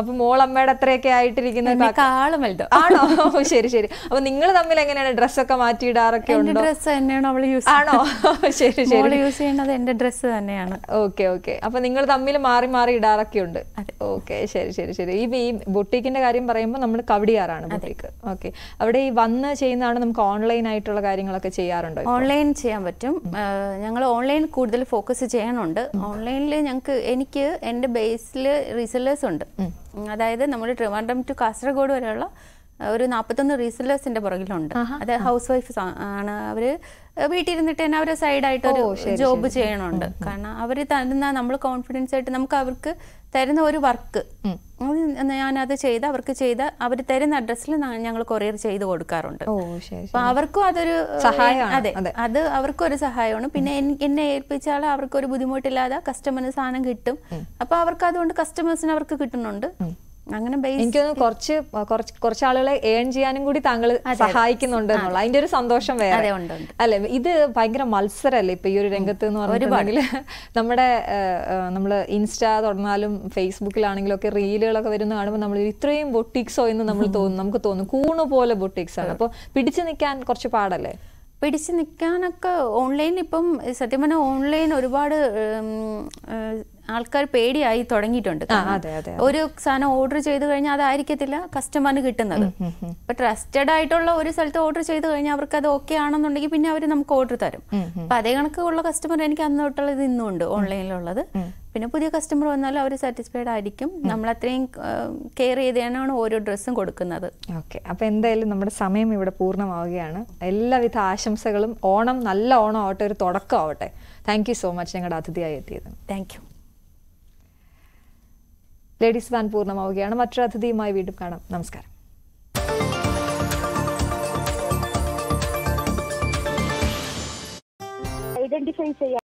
അപ്പൊ മോൾ അമ്മയുടെ അത്രയൊക്കെ ആയിട്ടിരിക്കുന്ന ആളും ആണോ ശരി ശരി അപ്പൊ നിങ്ങൾ തമ്മിൽ എങ്ങനെയാണ് ഡ്രസ്സൊക്കെ മാറ്റിയിടാറൊക്കെ ഉണ്ടോ ഡ്രസ്സ് തന്നെയാണ് അവൾ യൂസ് ആണോ ശരി ശരി യൂസ് ചെയ്യുന്നത് എന്റെ ഡ്രസ്സ് തന്നെയാണ് ഓക്കെ ഓക്കെ അപ്പൊ നിങ്ങൾ തമ്മിൽ മാറി മാറി ഇടാറൊക്കെ ഉണ്ട് ഓക്കെ ശരി ശരി ശരി ഈ ബുട്ടീക്കിന്റെ കാര്യം പറയുമ്പോൾ നമ്മൾ കവടിയാറാണ് ബുട്ടീക്ക് ഓക്കെ അവിടെ ഈ വന്ന് ചെയ്യുന്നതാണ് നമുക്ക് ഓൺലൈൻ ആയിട്ടുള്ള കാര്യങ്ങളൊക്കെ ചെയ്യാറുണ്ട് ഓൺലൈൻ ചെയ്യാൻ പറ്റും ഞങ്ങൾ ഓൺലൈൻ കൂടുതൽ ഫോക്കസ് ചെയ്യാനുണ്ട് ഓൺലൈനിൽ ഞങ്ങൾക്ക് എനിക്ക് എൻ്റെ ബേസിൽ റീസെല്ലേഴ്സ് ഉണ്ട് അതായത് നമ്മൾ ട്രിവാൻഡ്രം ടു കാസർഗോഡ് വരെയുള്ള ഒരു നാൽപ്പത്തൊന്ന് റീസെല്ലേഴ്സിന്റെ പുറകിലുണ്ട് അത് ഹൗസ് വൈഫ് ആണ് അവര് വീട്ടിലിരുന്നിട്ട് തന്നെ അവരെ സൈഡായിട്ട് ഒരു ജോബ് ചെയ്യണുണ്ട് കാരണം അവർ തരുന്ന നമ്മൾ കോൺഫിഡൻസ് ആയിട്ട് നമുക്ക് അവർക്ക് തരുന്ന ഒരു വർക്ക് ഞാനത് ചെയ്ത് അവർക്ക് ചെയ്ത് അവർ തരുന്ന അഡ്രസ്സിൽ ഞങ്ങൾ കൊറിയർ ചെയ്ത് കൊടുക്കാറുണ്ട് അപ്പൊ അവർക്കും അതൊരു അതെ അത് അവർക്കും ഒരു സഹായമാണ് പിന്നെ എന്നെ ഏൽപ്പിച്ചാൽ അവർക്ക് ഒരു ബുദ്ധിമുട്ടില്ലാതെ കസ്റ്റമറിന് സാധനം കിട്ടും അപ്പൊ അവർക്ക് അതുകൊണ്ട് കസ്റ്റമേഴ്സിന് അവർക്ക് കിട്ടുന്നുണ്ട് അങ്ങനെ എനിക്ക് കുറച്ച് കുറച്ച് കുറച്ച് ആളുകളെ ഏൺ ചെയ്യാനും കൂടി താങ്കൾ സഹായിക്കുന്നുണ്ട് എന്നുള്ള അതിന്റെ ഒരു സന്തോഷം വേറെ അല്ലെ ഇത് ഭയങ്കര മത്സരല്ലേ ഇപ്പൊ ഈ ഒരു രംഗത്ത് എന്ന് പറഞ്ഞിട്ടുണ്ടെങ്കിൽ നമ്മുടെ നമ്മൾ ഇൻസ്റ്റാ തുടർന്നാലും ഫേസ്ബുക്കിലാണെങ്കിലും ഒക്കെ റീലുകളൊക്കെ വരുന്ന കാണുമ്പോൾ നമ്മൾ ഇത്രയും ബൊട്ടിക്സോ എന്ന് നമ്മൾ തോന്നും നമുക്ക് തോന്നും കൂണ് പോലെ ബൊട്ടിക്സ് ആണ് അപ്പോൾ പിടിച്ചു നിൽക്കാൻ കുറച്ച് പാടല്ലേ പിടിച്ചു നിൽക്കാനൊക്കെ ഓൺലൈനിൽ ഇപ്പം സത്യം പറഞ്ഞാൽ ഓൺലൈൻ ഒരുപാട് ആൾക്കാർ പേടിയായി തുടങ്ങിയിട്ടുണ്ട് ഒരു സാധനം ഓർഡർ ചെയ്ത് കഴിഞ്ഞാൽ അതായിരിക്കത്തില്ല കസ്റ്റമറിന് കിട്ടുന്നത് ഇപ്പൊ ട്രസ്റ്റഡ് ആയിട്ടുള്ള ഒരു സ്ഥലത്ത് ഓർഡർ ചെയ്ത് കഴിഞ്ഞാൽ അവർക്ക് അത് ഓക്കെ ആണെന്നുണ്ടെങ്കിൽ പിന്നെ അവർ നമുക്ക് ഓർഡർ തരും അപ്പൊ അതേ കണക്കുള്ള കസ്റ്റമർ എനിക്ക് അന്ന് തൊട്ടുള്ളത് ഇന്നും ഉണ്ട് ഓൺലൈനിലുള്ളത് പിന്നെ പുതിയ കസ്റ്റമർ വന്നാൽ അവർ സാറ്റിസ്ഫൈഡ് ആയിരിക്കും നമ്മൾ അത്രയും കെയർ ചെയ്താണ് ഓരോ ഡ്രസ്സും കൊടുക്കുന്നത് ഓക്കെ അപ്പോൾ എന്തായാലും നമ്മുടെ സമയം ഇവിടെ പൂർണ്ണമാവുകയാണ് എല്ലാവിധ ആശംസകളും ഓണം നല്ല ഓണം ആവട്ടെ ഒരു തുടക്കം ആവട്ടെ താങ്ക് യു സോ മച്ച് ഞങ്ങളുടെ അതിഥിയായി എത്തിയത് താങ്ക് യു ലേഡീസ് വാൻ പൂർണ്ണമാവുകയാണ് മറ്റൊരു അതിഥിയുമായി വീണ്ടും കാണാം നമസ്കാരം ഐഡന്റിഫൈ ചെയ്യാം